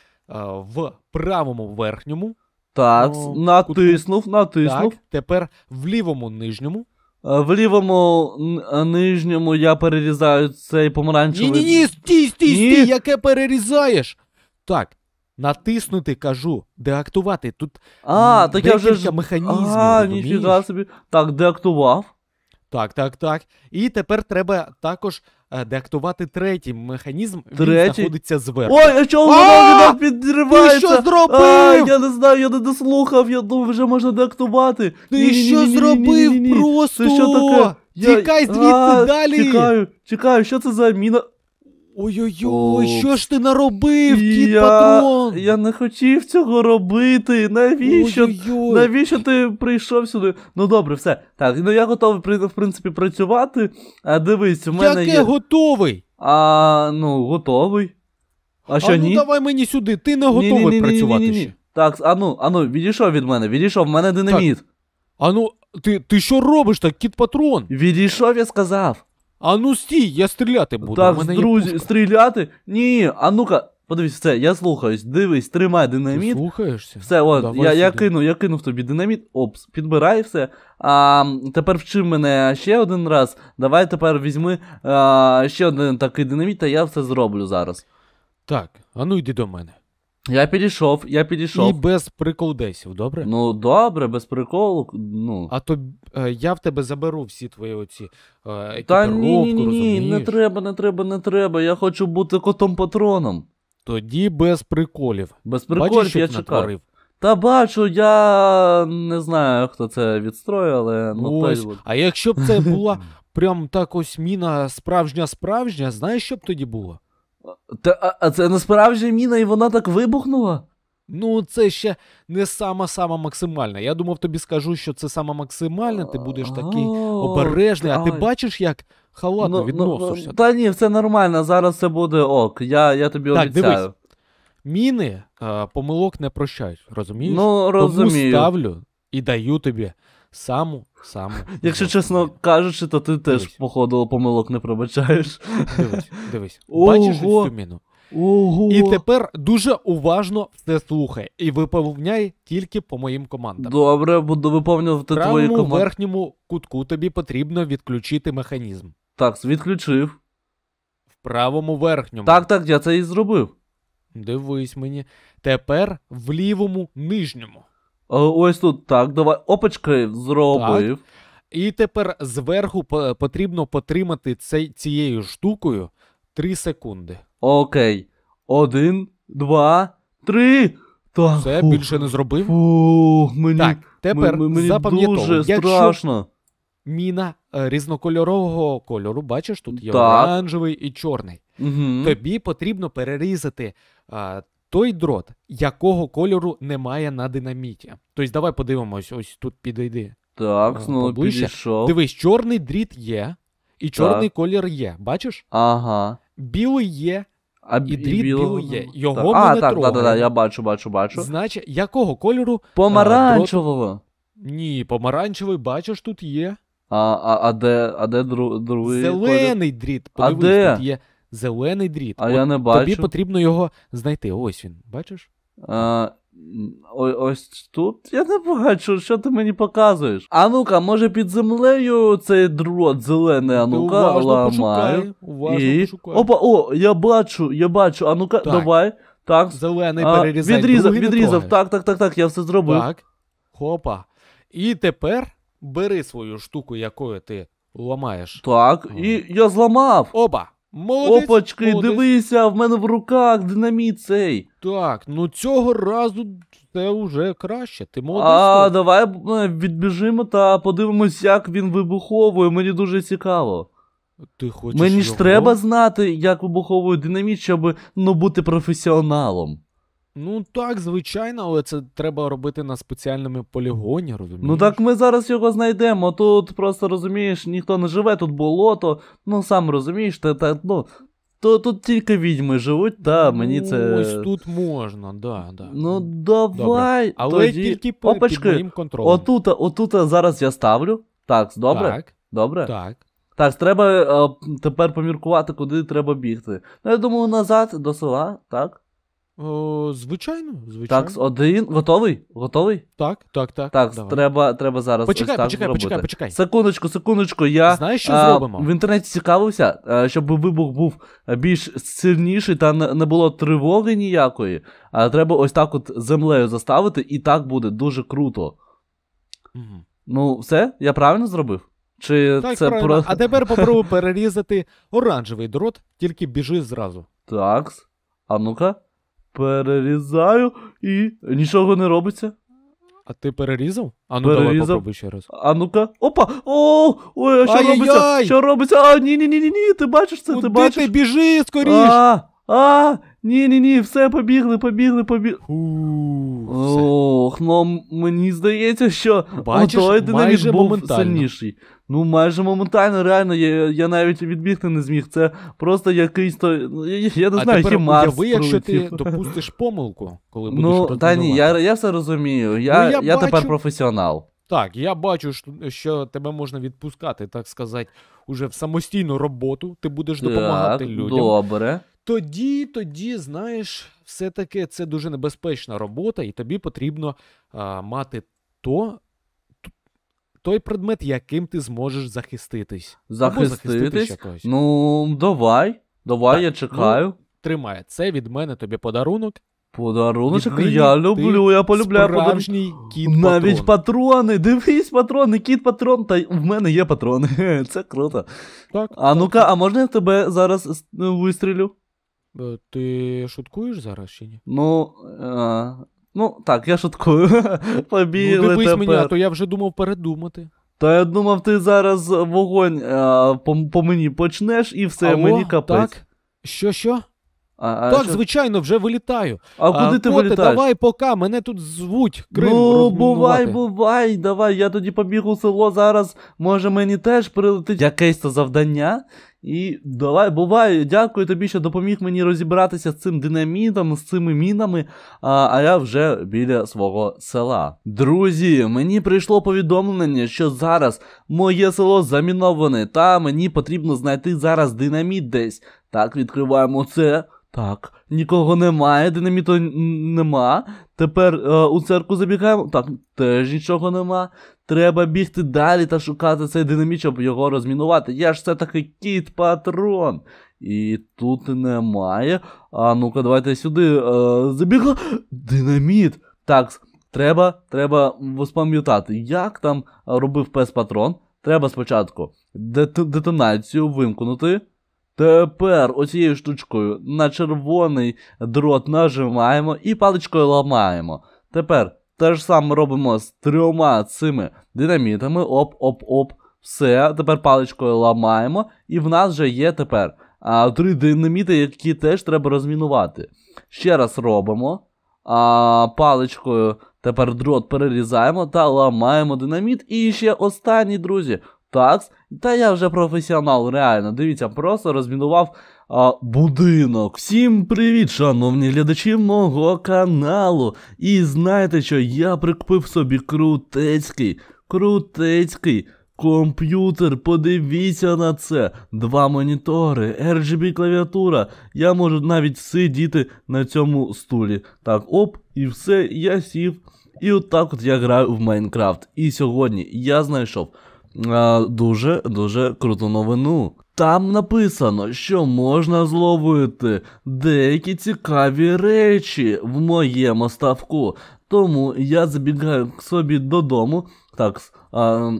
в правому верхньому. Так, о, ну, натиснув, кутку. натиснув. Так, Тепер в лівому нижньому. Е, в лівому е, нижньому я перерізаю цей помаранчевий. Ні-ні-ні, стій, стій, Ні. стій, яке перерізаєш. Так, Натиснути кажу, деактувати. Тут а, так я вже... механізмів. А, ніфіга собі. Так, деактував. Так, так, так. І тепер треба також е, деактувати третій механізм, третій? він знаходиться зверху. Ой, а чого воно підривається? Ти що зробив? я не знаю, я не дослухав, я думав, вже можна деактувати. Ти що зробив просто? Ти що таке? Тікай звідти далі! Чекаю, чекаю, що це за міна. Ой-ой-ой, що ж ти наробив, кіт патрон? Я не хотів цього робити. Навіщо Ой-ой-ой. Навіщо ти прийшов сюди? Ну добре, все. Так, ну я готовий в принципі працювати. А дивись, у мене. Яке є... готовий? А, ну, готовий. А, а що, ну, давай мені сюди, ти не готовий ні, ні, ні, працювати. Ні, ні, ще. Так, ану, ану, відійшов від мене, відійшов, в мене динаміт. Так. Ану, ти ти що робиш так, кіт патрон? Відійшов, я сказав. А ну стій, я стріляти буду. Так, друзі, стріляти? Ні, а ну-ка, подивись, все, я слухаюсь, дивись, тримай динаміт. Ти слухаєшся? Все, от, я, я кину, я кинув тобі динаміт, опс, підбирай все. А тепер вчи мене ще один раз. Давай тепер візьми а, ще один такий динаміт, та я все зроблю зараз. Так, а ну йди до мене. Я підійшов, я підійшов. І без приколдесів, добре? Ну, добре, без приколу. ну. А то е, я в тебе заберу всі твої оці е, Та ні, ні, ні, не треба, не треба, не треба. Я хочу бути котом патроном. Тоді без приколів. Без приколів Бачиш, я чекав. Та бачу, я не знаю, хто це відстроїв, але ну Ось. Той... А якщо б це була прям так ось міна справжня справжня, знаєш, що б тоді було? Та, а, а це насправді міна, і вона так вибухнула? Ну, це ще не сама-сама максимальна. Я думав, тобі скажу, що це сама максимальна, ти будеш такий обережний, а ти бачиш, як халатно ну, ну, ну, відносишся. Та ні, все нормально, зараз це буде ок. Я я тобі так, обіцяю. Дивись. Міни а, е, помилок не прощають, розумієш? Ну, розумію. Тому ставлю і даю тобі саму, саму. Якщо чесно кажучи, то ти теж, походу, помилок не пробачаєш. Дивись, дивись. Бачиш цю міну. Ого. І тепер дуже уважно все слухай. І виповняй тільки по моїм командам. Добре, буду виповнювати твої команди. В верхньому кутку тобі потрібно відключити механізм. Так, відключив. В правому верхньому. Так, так, я це і зробив. Дивись мені. Тепер в лівому нижньому. Е, ось тут так, давай опачки зробив. І тепер зверху потрібно потримати цей, цією штукою 3 секунди. Окей. Один, два, три. Так, Все, фу, більше не зробив. Фу, мені, Так, тепер мені запам'ятовуй. Якщо міна е, різнокольорового кольору, бачиш, тут є так. оранжевий і чорний. Угу. Тобі потрібно перерізати а, е, той дрот, якого кольору немає на динаміті. Тобто, давай подивимось, ось тут підійди. Так, е, знову підійшов. Дивись, чорний дріт є, і чорний так. колір є. Бачиш? Ага. Білий є. А і дріт білий є. Його так. ми а, не так, трогаємо. так, так, я бачу, бачу, бачу. Значить, якого кольору? Е, Помаранчевого. дрот... Ні, помаранчевий, бачиш, тут є. А а, а де а де дру, другий? Зелений колір? дріт, подивись, а де? тут є зелений дріт. А От я не бачу. Тобі потрібно його знайти. Ось він, бачиш? А, Ось тут я не бачу, що ти мені показуєш. Анука, може під землею цей дрот зелений, а ну-ка, і... Опа, о, я бачу, я бачу, Анука, так. давай. Так. Зелений а, перерізай. Відрізав, Другий відрізав. Так, так, так, так, я все зробив. Так. Хопа. І тепер бери свою штуку, якою ти ламаєш. Так, а. і я зламав. Опа. Молодець, Опачки, молодець. дивися, в мене в руках динаміт цей. Так, ну цього разу це вже краще. Ти молодець. А так. давай е, відбіжимо та подивимось, як він вибуховує. Мені дуже цікаво. Ти хочеш Мені ж його? треба знати, як вибуховує динаміт, щоб ну, бути професіоналом. Ну так, звичайно, але це треба робити на спеціальному полігоні, розумієш? Ну так ми зараз його знайдемо. Тут просто розумієш, ніхто не живе, тут болото. Ну сам розумієш, та, та ну. То тут тільки відьми живуть, та ну, мені це. Ось тут можна, да, да. Ну давай. Добре. Але тоді... тільки під, Опачки, під моїм контролем. Отута, отута зараз я ставлю. Так, добре? Так. Добре? Так. Так, треба е, тепер поміркувати, куди треба бігти. Ну, я думаю, назад до села, так? О, е, Звичайно, звичайно. Такс, один. Готовий? Готовий? Так, так, так. Так, треба треба зараз. Почекай, ось так почекай, зробити. почекай, почекай. Секундочку, секундочку, я Знаєш, що а, зробимо? в інтернеті цікавився, а, е, щоб вибух був більш сильніший та не, не було тривоги ніякої. А треба ось так от землею заставити, і так буде дуже круто. Мгм. Ну, все, я правильно зробив? Чи Так, це правильно. про. А тепер попробую перерізати оранжевий дрот, тільки біжи зразу. Такс. А ну-ка перерізаю і нічого не робиться. А ти перерізав? А ну Перерізав. давай попробуй ще раз. А ну-ка. Опа! О! Ой, а що Ай-яй-яй! робиться? Що робиться? А, ні, ні, ні, ні, ні, ти бачиш це, ну, ти бачиш? ти біжи скоріш? А, а, ні, ні, ні, все, побігли, побігли, побігли. Фу, все. Ох, ну мені здається, що той динаміт був сильніший. Ну, майже моментально, реально, я я навіть відбігти не зміг. Це просто якийсь то. Ну, я, я не а знаю, тепер хімас уяви, якщо ти допустиш помилку, коли ну, будеш Ну, та ні, я я все розумію. Я ну, я, я бачу... тепер професіонал. Так, я бачу, що тебе можна відпускати, так сказати, уже в самостійну роботу. Ти будеш допомагати так, людям. Добре. Тоді, тоді, знаєш, все-таки це дуже небезпечна робота, і тобі потрібно а, мати то той предмет, яким ти зможеш захиститись. Захиститись? захиститись якось. Ну, давай. Давай, так, я ну, чекаю. Ну, тримай, це від мене тобі подарунок. Подарунок? я люблю, я полюбляю кіт. Навіть патрони. Дивись, патрони, кіт патрон, та в мене є патрони. Це круто. Так. А ну-ка, а можна я тебе зараз ну, вистрілю? Е, ти шуткуєш зараз чи ні? Ну, а, е, Ну, так, я шуткую. Побігли Ну, дивись мене, то я вже думав передумати. Та я думав, ти зараз вогонь а, е, по, по мені почнеш і все, Алло, мені капець. Так, що, що? А, Так, що? звичайно, вже вилітаю. А куди ти е, коти, вилітаєш? Давай, пока, мене тут звуть. Крим Ну, бувай, розмінувати. бувай, давай, я тоді побіг у село зараз. Може мені теж прилетить якесь то завдання, і давай, бувай, дякую тобі, що допоміг мені розібратися з цим динамітом, з цими мінами. А, а я вже біля свого села. Друзі, мені прийшло повідомлення, що зараз моє село заміноване, та мені потрібно знайти зараз динаміт десь. Так, відкриваємо це. Так, нікого немає, динаміту нема. Тепер е, у церкву забігаємо. Так, теж нічого нема. Треба бігти далі та шукати цей динаміт, щоб його розмінувати. Я ж це таки кіт патрон. І тут немає. А ну-ка, давайте сюди. Е, забігла. Динаміт. Так, треба треба пам'ятати, як там робив пес патрон. Треба спочатку дет детонацію вимкнути. Тепер оцією штучкою на червоний дрот нажимаємо і паличкою ламаємо. Тепер те ж саме робимо з трьома цими динамітами. Оп-оп-оп. Все, тепер паличкою ламаємо. І в нас вже є тепер а, три динаміти, які теж треба розмінувати. Ще раз робимо. А, Паличкою тепер дрот перерізаємо та ламаємо динаміт. І ще останні, друзі. Так. Та я вже професіонал, реально. Дивіться, просто розмінував а, Будинок. Всім привіт, шановні глядачі мого каналу. І знаєте що, я прикупив собі крутецький, крутецький комп'ютер. Подивіться на це. Два монітори, RGB клавіатура. Я можу навіть сидіти на цьому стулі. Так, оп, і все, я сів. І отак от я граю в Майнкрафт. І сьогодні я знайшов дуже дуже круту новину. Там написано, що можна зловити деякі цікаві речі в моєму ставку. Тому я забігаю собі додому. Так, а,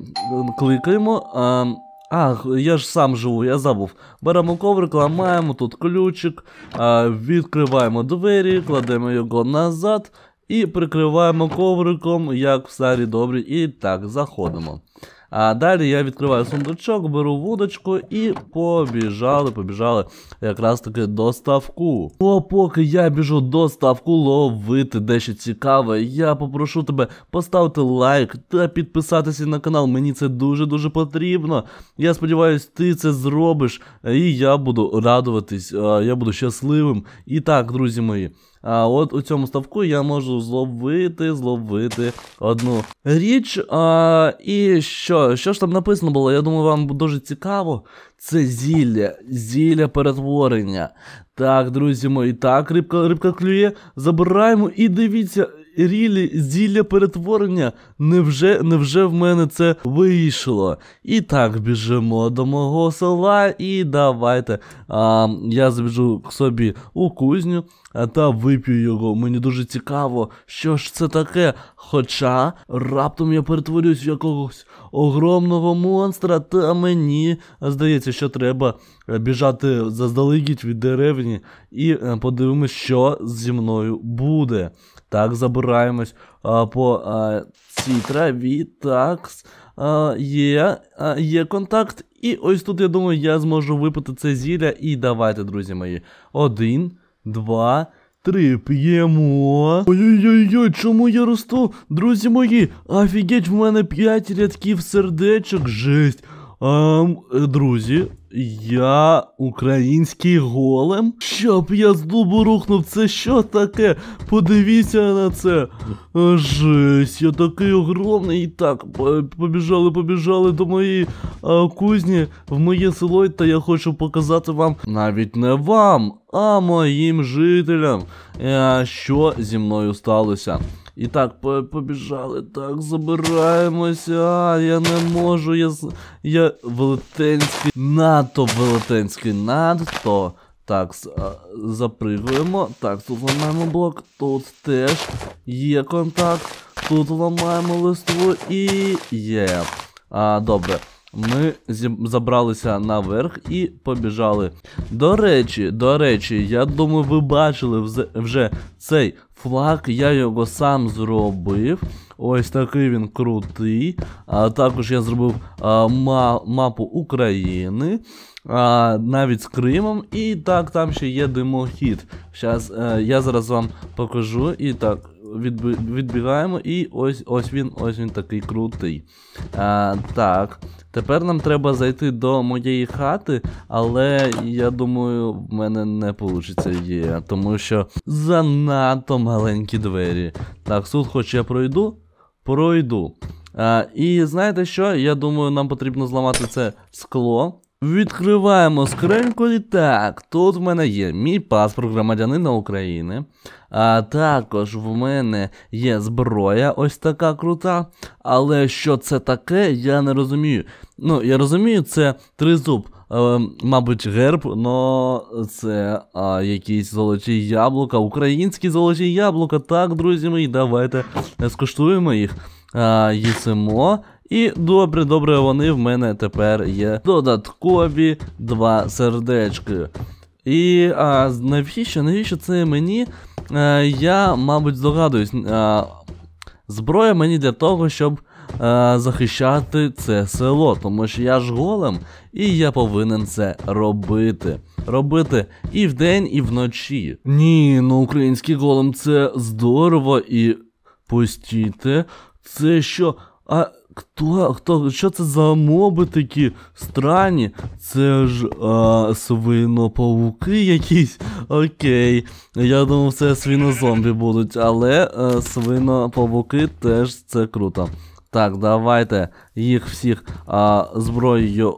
кликаємо. А, а, я ж сам живу, я забув. Беремо коврик, ламаємо тут ключик, а, відкриваємо двері, кладемо його назад і прикриваємо ковриком, як в старі добрі. І так, заходимо. А далі я відкриваю сундучок, беру вудочку і побіжали, побіжали якраз таки до ставку. Ну а поки я біжу до ставку ловити дещо цікаве, я попрошу тебе поставити лайк та підписатися на канал. Мені це дуже-дуже потрібно. Я сподіваюся, ти це зробиш. І я буду радуватись, я буду щасливим. І так, друзі мої. А от у цьому ставку я можу зловити, зловити одну річ. А, І що? Що ж там написано було? Я думаю, вам дуже цікаво. Це зілля, зілля перетворення. Так, друзі мої, так, рибка рибка клює. Забираємо і дивіться, Рілі, зілля перетворення, невже невже в мене це вийшло? І так, біжимо до мого села, і давайте. А, Я забіжу собі у кузню та вип'ю його. Мені дуже цікаво, що ж це таке. Хоча раптом я перетворюсь в якогось огромного монстра, та мені здається, що треба е, біжати заздалегідь від деревні і е, подивимось, що зі мною буде. Так, забираємось а, по а, цій траві. Так, а, є, а, є контакт. І ось тут, я думаю, я зможу випити це зілля. І давайте, друзі мої. Один, два. Три п'ємо. Ой-ой-ой, чому я росту? Друзі мої, офігеть, в мене п'ять рядків сердечок. Жесть. Ем, Друзі, я український голем. Щоб я з дубу рухнув, це що таке? Подивіться на це. Жесть, я такий огромний. І так, побіжали, побіжали до моєї а, е, кузні в моє село, та я хочу показати вам навіть не вам, а моїм жителям, е, що зі мною сталося. І так, побіжали. Так, забираємося. А, я не можу. Я я велетенський. Надто велетенський, надто. Так, запригуємо. Так, тут ламаємо блок, тут теж є контакт. Тут ламаємо листву і є. А, добре. Ми забралися наверх і побіжали. До речі, до речі, я думаю, ви бачили вже цей флаг, я його сам зробив. Ось такий він крутий. А Також я зробив а, ма мапу України, а, навіть з Кримом. І так, там ще є димохід. Зараз е, я зараз вам покажу. І так, відбі... відбігаємо, і ось ось він ось він такий крутий. А, Так, тепер нам треба зайти до моєї хати, але я думаю, в мене не вийде є, тому що занадто маленькі двері. Так, тут хоч я пройду, пройду. А, І знаєте що? Я думаю, нам потрібно зламати це скло. Відкриваємо скриньку і так, тут в мене є мій паспорт громадянина України. А також в мене є зброя, ось така крута. Але що це таке, я не розумію. Ну, я розумію, це тризуб, е, мабуть, герб, але це е, якісь золоті яблука, українські золоті яблука. Так, друзі мої, давайте скуштуємо їх. Е, їсимо. І добре, добре, вони в мене тепер є додаткові два сердечки. І а, навіщо? Навіщо це мені? А, е, я, мабуть, здогадуюсь. А, е, зброя мені для того, щоб а, е, захищати це село, тому що я ж голем, і я повинен це робити. Робити і вдень, і вночі. Ні, ну український голем це здорово і постійте. Це що? А Хто? Хто? Що це за моби такі странні? Це ж а, свинопавуки якісь. Окей. Я думав, це свинозомбі будуть, але а, е, свинопавуки теж це круто. Так, давайте їх всіх а, зброєю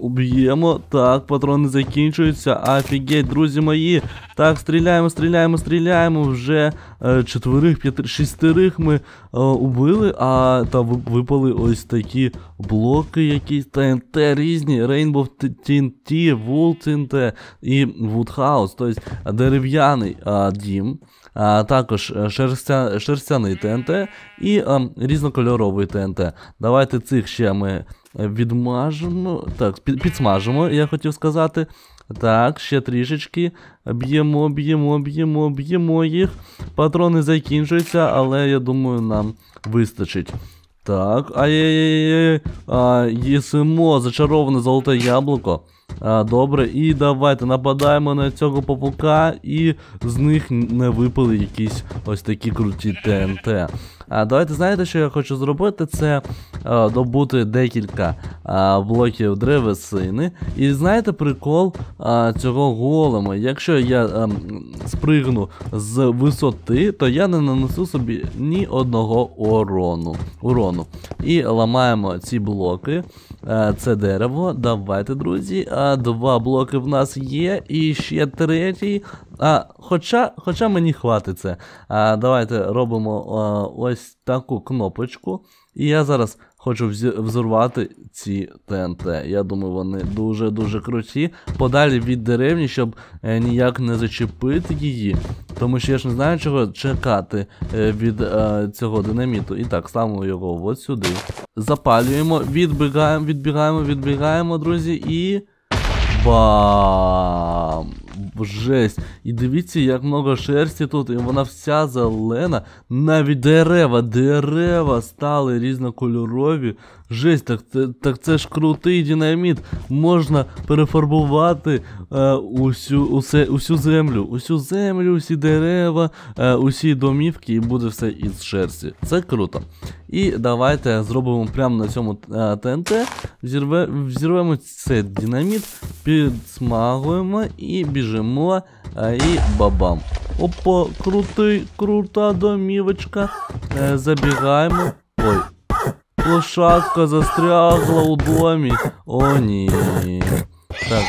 уб'ємо. Так, патрони закінчуються. Офігеть, друзі мої. Так, стріляємо, стріляємо, стріляємо. Вже а, е, четверих, п'яти, шістерих ми а, е, убили, а та випали ось такі блоки, якісь ТНТ різні. Рейнбов TNT, Вул ТНТ і Вудхаус, тобто дерев'яний дім а також е, шерстя, шерстяний ТНТ і а, е, різнокольоровий ТНТ. Давайте цих ще ми е, відмажемо. Так, під, підсмажимо, я хотів сказати. Так, ще трішечки. Б'ємо, б'ємо, б'ємо, б'ємо їх. Патрони закінчуються, але я думаю, нам вистачить. Так, ай-яй-яй, їсимо зачароване золоте яблуко. А, Добре, і давайте нападаємо на цього павука, і з них не випали якісь ось такі круті ТНТ. Давайте знаєте, що я хочу зробити, це е, добути декілька е, блоків древесини. І знаєте прикол е, цього голема. Якщо я ем, спригну з висоти, то я не нанесу собі ні одного урону. урону. І ламаємо ці блоки. Це дерево. Давайте, друзі. Два блоки в нас є. І ще третій. А, Хоча хоча мені хватиться. А, Давайте робимо а, ось таку кнопочку. І я зараз хочу взорвати ці ТНТ. Я думаю, вони дуже-дуже круті. Подалі від деревні, щоб е, ніяк не зачепити її. Тому що я ж не знаю, чого чекати е, від е, цього динаміту. І так, ставимо його от сюди. Запалюємо, відбігаємо, відбігаємо, відбігаємо, друзі, і. Бам! жесть. І дивіться, як много шерсті тут, і вона вся зелена. Навіть дерева, дерева стали різнокольорові. Жесть, так це, так це ж крутий динаміт. Можна перефарбувати е, усю усе, усю землю, усю землю, усі дерева, е, усі домівки, і буде все із шерсті. Це круто. І давайте зробимо прямо на цьому е, ТНТ. Взірве, взірвемо цей динаміт, підсмагуємо і біжимо. Е, і бабам. Опа, крутий, крута домівочка. Е, забігаємо. Ой лошадка застрягла у домі. О, ні. Так.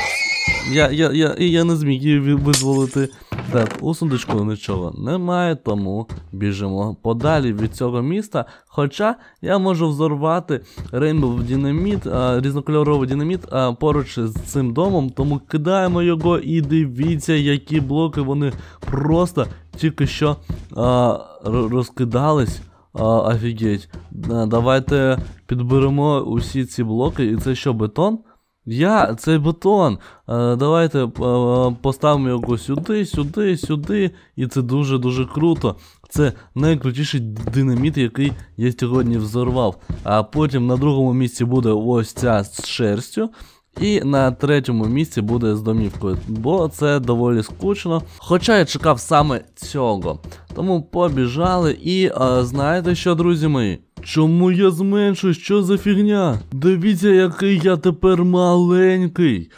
Я я, я, я не зміг її визволити. Так, у сундучку нічого немає, тому біжимо подалі від цього міста. Хоча я можу взорвати рейнбов динаміт, а, різнокольоровий динаміт а, поруч з цим домом, тому кидаємо його і дивіться, які блоки вони просто тільки що а, розкидались. А, Офігеть. Е, давайте підберемо усі ці блоки. І це що, бетон? Я, це бетон. А, е, давайте а, е, поставимо його сюди, сюди, сюди. І це дуже-дуже круто. Це найкрутіший динаміт, який я сьогодні взорвав. А потім на другому місці буде ось ця з шерстю. І на третьому місці буде з домівкою, бо це доволі скучно. Хоча я чекав саме цього. Тому побіжали і а, знаєте що, друзі мої? Чому я зменшую? Що за фігня? Дивіться, який я тепер маленький.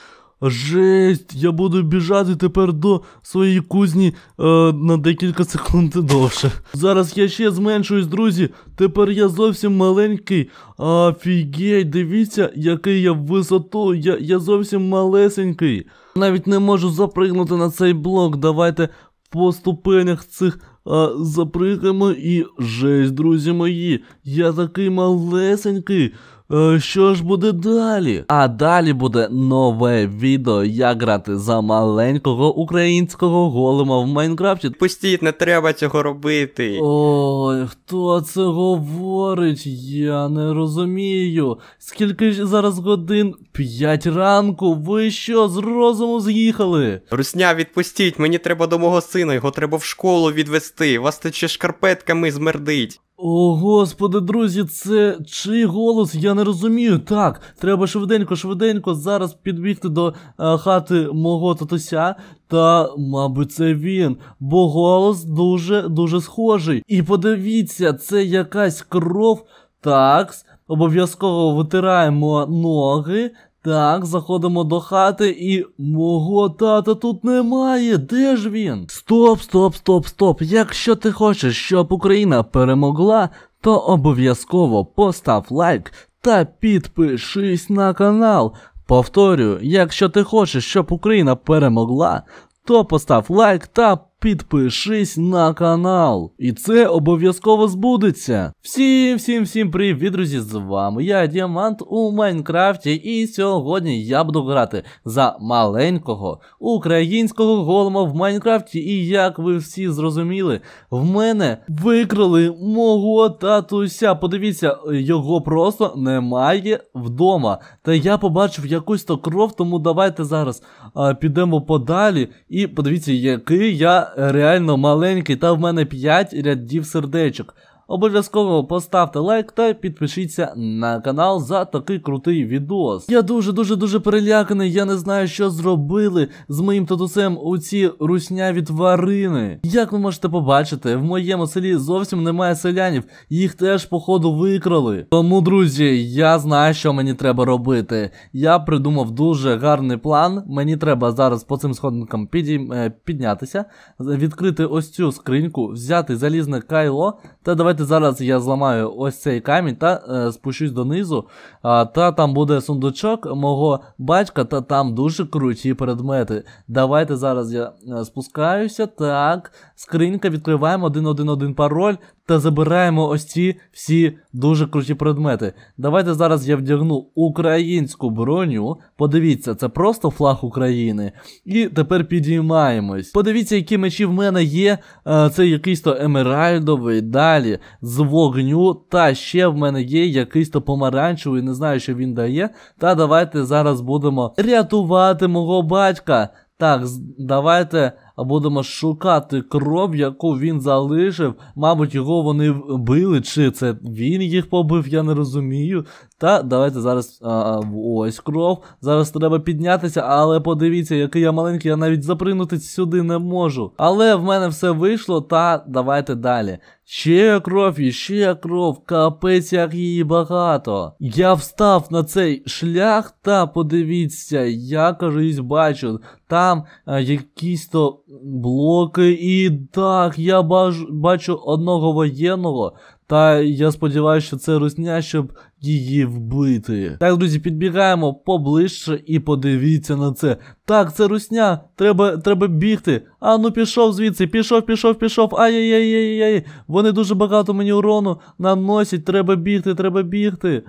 Жесть, я буду біжати тепер до своєї кузні е, на декілька секунд довше. Зараз я ще зменшуюсь, друзі. Тепер я зовсім маленький. Офігеть, дивіться, який я в висоту. Я, я зовсім малесенький. Навіть не можу запригнути на цей блок. Давайте по ступенях цих. А е, заприкаємо і жесть, друзі мої. Я такий малесенький. Е, що ж буде далі? А далі буде нове відео, як грати за маленького українського голема в Майнкрафті. Пустіть, не треба цього робити. Ой, хто це говорить? Я не розумію. Скільки ж зараз годин? П'ять ранку. Ви що з розуму з'їхали? Русня, відпустіть, мені треба до мого сина, його треба в школу відвести. Вас тече шкарпетками змердить. О, господи, друзі, це чий голос? Я не розумію. Так, треба швиденько, швиденько зараз підбігти до е, хати мого татуся. Та, мабуть, це він, бо голос дуже-дуже схожий. І подивіться, це якась кров. Такс. Обов'язково витираємо ноги. Так, заходимо до хати і мого тата тут немає. Де ж він? Стоп, стоп, стоп, стоп. Якщо ти хочеш, щоб Україна перемогла, то обов'язково постав лайк та підпишись на канал. Повторюю, якщо ти хочеш, щоб Україна перемогла, то постав лайк та підпишись на канал. І це обов'язково збудеться. Всім, всім, всім привіт, друзі! З вами я, Діамант у Майнкрафті, і сьогодні я буду грати за маленького українського голема в Майнкрафті. І як ви всі зрозуміли, в мене викрали мого татуся. Подивіться, його просто немає вдома. Та я побачив якусь то кров, тому давайте зараз а, підемо подалі. І подивіться, який я реально маленький, та в мене 5 рядів сердечок. Обов'язково поставте лайк та підпишіться на канал за такий крутий відос. Я дуже-дуже дуже переляканий, я не знаю, що зробили з моїм татусем у ці русняві тварини. Як ви можете побачити, в моєму селі зовсім немає селянів, їх теж, походу, викрали. Тому, друзі, я знаю, що мені треба робити. Я придумав дуже гарний план. Мені треба зараз по цим сходникам підійм... Е, піднятися, відкрити ось цю скриньку, взяти залізне кайло та давайте. Давайте зараз я зламаю ось цей камінь та е, спущусь донизу. А, Та там буде сундучок мого батька, та там дуже круті предмети. Давайте зараз я е, спускаюся. Так, скринька відкриваємо 111 пароль та забираємо ось ці всі дуже круті предмети. Давайте зараз я вдягну українську броню. Подивіться, це просто флаг України. І тепер підіймаємось. Подивіться, які мечі в мене є. Е, це якийсь то емеральдовий, далі з вогню. Та ще в мене є якийсь то помаранчевий, не знаю, що він дає. Та давайте зараз будемо рятувати мого батька. Так, давайте будемо шукати кров, яку він залишив. Мабуть, його вони вбили, чи це він їх побив, я не розумію. Та давайте зараз. А, Ось кров. Зараз треба піднятися, але подивіться, який я маленький, я навіть запринути сюди не можу. Але в мене все вийшло, та давайте далі. Ще кров і ще кров, капець як її багато. Я встав на цей шлях, та подивіться, я кажусь, бачу, там а, якісь то блоки. І так, я бачу одного воєнного. Та я сподіваюся, що це русня, щоб її вбити. Так, друзі, підбігаємо поближче і подивіться на це. Так, це русня, треба треба бігти. А ну пішов звідси, пішов, пішов, пішов. Ай-яй-яй-яй-яй. Вони дуже багато мені урону наносять, треба бігти, треба бігти.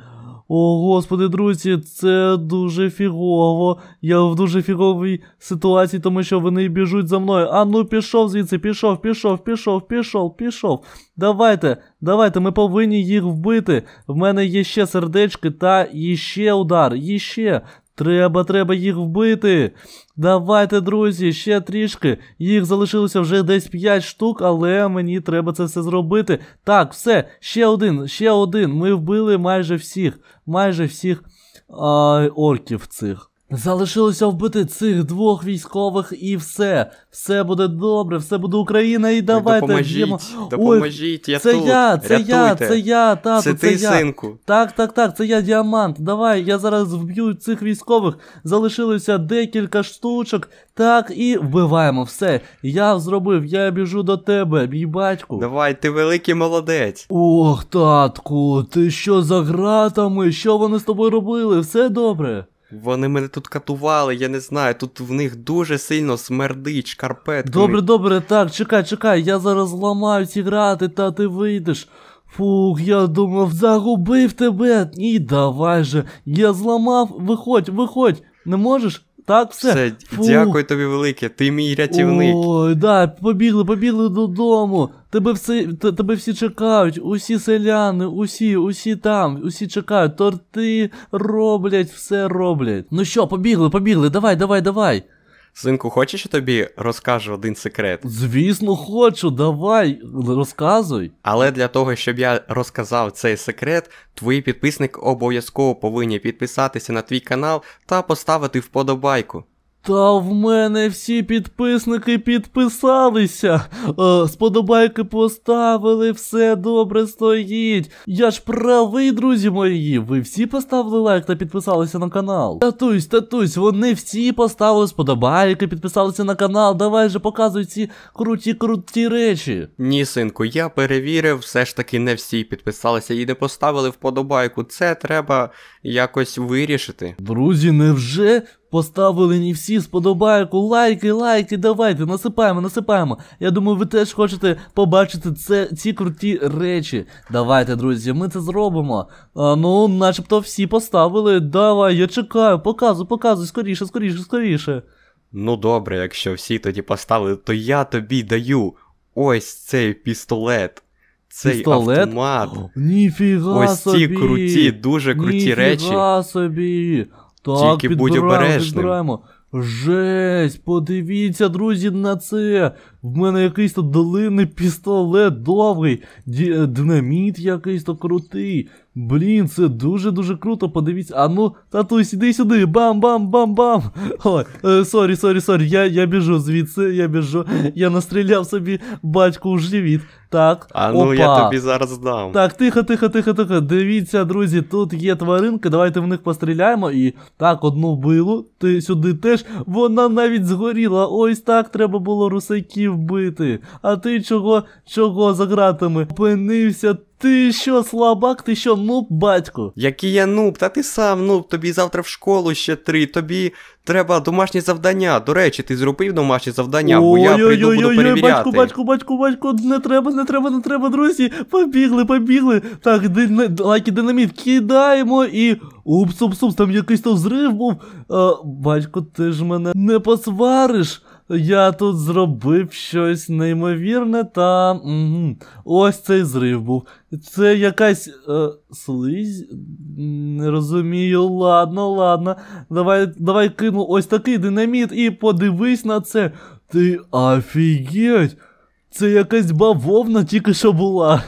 О, господи, друзі, це дуже фігово. Я в дуже фіговій ситуації, тому що вони біжуть за мною. А ну пішов звідси, пішов, пішов, пішов, пішов, пішов. Давайте, давайте, ми повинні їх вбити. В мене є ще сердечки та іще удар, іще. Треба, треба їх вбити. Давайте, друзі, ще трішки. Їх залишилося вже десь 5 штук, але мені треба це все зробити. Так, все, ще один, ще один. Ми вбили майже всіх, майже всіх а, орків цих. Залишилося вбити цих двох військових і все. Все буде добре, все буде Україна, і давайте. Допоможіть, допоможіть, Ой, я це тут, я, це рятуйте. я, це я, тату, це, це ти, я. синку. Так, так, так, це я діамант. Давай, я зараз вб'ю цих військових. Залишилося декілька штучок. Так, і вбиваємо все. Я зробив, я біжу до тебе, мій батьку. Давай, ти великий молодець. Ох, татку, ти що за гратами? Що вони з тобою робили? Все добре. Вони мене тут катували, я не знаю. Тут в них дуже сильно смердить шкарпетками. Добре, добре, так, чекай, чекай, я зараз зламаю ці грати, та ти вийдеш. Фух, я думав, загубив тебе. Ні, давай же. Я зламав, виходь, виходь, не можеш? Так, все. Все, Дякую тобі велике, ти мій рятівник. Ой, да, побігли, побігли додому. Тебе все, тебе всі чекають, усі селяни, усі, усі там, усі чекають, торти роблять, все роблять. Ну що, побігли, побігли, давай, давай, давай. Синку, хочеш я тобі розкажу один секрет? Звісно, хочу, давай, розказуй. Але для того, щоб я розказав цей секрет, твої підписники обов'язково повинні підписатися на твій канал та поставити вподобайку. Та в мене всі підписники підписалися, е, сподобайки поставили, все добре стоїть. Я ж правий, друзі мої. Ви всі поставили лайк та підписалися на канал. Татусь, татусь, вони всі поставили сподобайки, підписалися на канал. Давай же показуй ці круті, круті речі. Ні, синку, я перевірив, все ж таки не всі підписалися і не поставили вподобайку. Це треба якось вирішити. Друзі, невже? Поставили не всі сподобайку, лайки, лайки, давайте, насипаємо, насипаємо. Я думаю, ви теж хочете побачити це, ці круті речі. Давайте, друзі, ми це зробимо. А, Ну, начебто всі поставили. Давай, я чекаю, показуй, показуй, скоріше, скоріше, скоріше. Ну добре, якщо всі тоді поставили, то я тобі даю ось цей пістолет. Цей Пістолет? автомат. Ніфіга собі! Ось ці круті, дуже круті Ніфіга речі. собі! Так, Тільки будь підбираємо, обережним. підбираємо. Жесть, подивіться, друзі, на це. В мене якийсь то долинний пістолет довгий, ді- динаміт якийсь то крутий. Блін, це дуже-дуже круто. Подивіться. А ну, тату, сиди сюди. Бам-бам-бам-бам. Ой, е, сорі, сорі, сорі, я, я біжу звідси, я біжу. Я настріляв собі батьку в живіт. Так, а ну опа. я тобі зараз дам. Так, тихо, тихо, тихо, тихо. Дивіться, друзі, тут є тваринки, давайте в них постріляємо. І так, одну вбило, ти сюди теж. Вона навіть згоріла. Ось так треба було русаків бити. А ти чого, чого за ґратами? Опинився ти що, слабак, ти що, нуб, батько? Який я нуб, та ти сам нуб, тобі завтра в школу ще три, тобі треба домашні завдання. До речі, ти зробив домашні завдання, бо я прийду буду перевіряти. Батько, батько, батько, батько, не треба, не треба, не треба, друзі. Побігли, побігли. Так, дин... лайки динаміт, кидаємо і. Упс, упс, упс, там якийсь то взрив був. Батько, ти ж мене не посвариш. Я тут зробив щось неймовірне та. Угу. Ось цей зрив був. Це якась. Е, слизь? Не розумію. Ладно, ладно. Давай давай кину ось такий динаміт і подивись на це. Ти офігеть! Це якась бавовна тільки що була.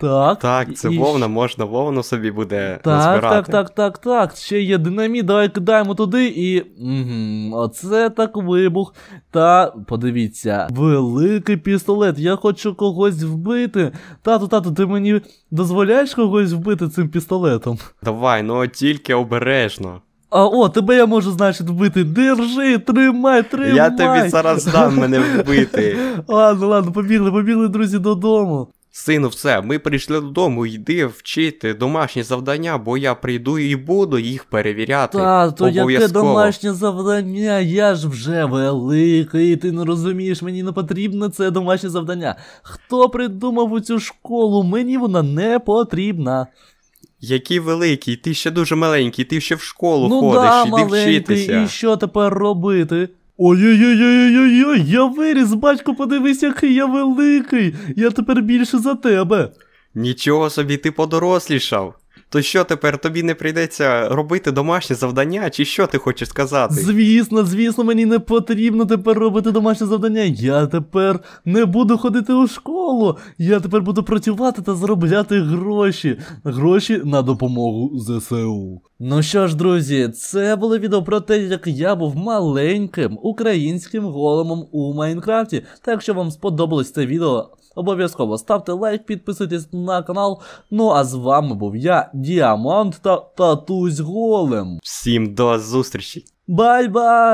Так, Так, це і... вовна, можна вовну собі буде так, назбирати. Так, так, так, так, так. Ще є динаміт, давай кидаємо туди і. Угу, Оце так вибух. Та подивіться, великий пістолет. Я хочу когось вбити. Тату, тату, ти мені дозволяєш когось вбити цим пістолетом? Давай, ну тільки обережно. А о, тебе я можу, значить, вбити. Держи, тримай, тримай. Я тобі зараз дам мене вбити. Ладно, ладно, побігли, побігли, друзі, додому. Сину, все, ми прийшли додому, йди вчити домашні завдання, бо я прийду і буду їх перевіряти. Та, то яке домашнє завдання, я ж вже великий, ти не розумієш, мені не потрібне це домашнє завдання. Хто придумав у цю школу? Мені вона не потрібна. Який великий, ти ще дуже маленький, ти ще в школу ну, ходиш, да, іди маленький, вчитися. І що тепер робити? Ой-ой-ой, я виріс, батько, подивись, який я великий. Я тепер більше за тебе. Нічого собі ти подорослішав то що тепер тобі не прийдеться робити домашні завдання, чи що ти хочеш сказати? Звісно, звісно, мені не потрібно тепер робити домашнє завдання. Я тепер не буду ходити у школу. Я тепер буду працювати та заробляти гроші. Гроші на допомогу ЗСУ. Ну що ж, друзі, це було відео про те, як я був маленьким українським големом у Майнкрафті. Так що вам сподобалось це відео. Обов'язково ставте лайк, підписуйтесь на канал. Ну а з вами був я, Діамант та Татусь Голем. Всім до зустрічі! Бай-бай!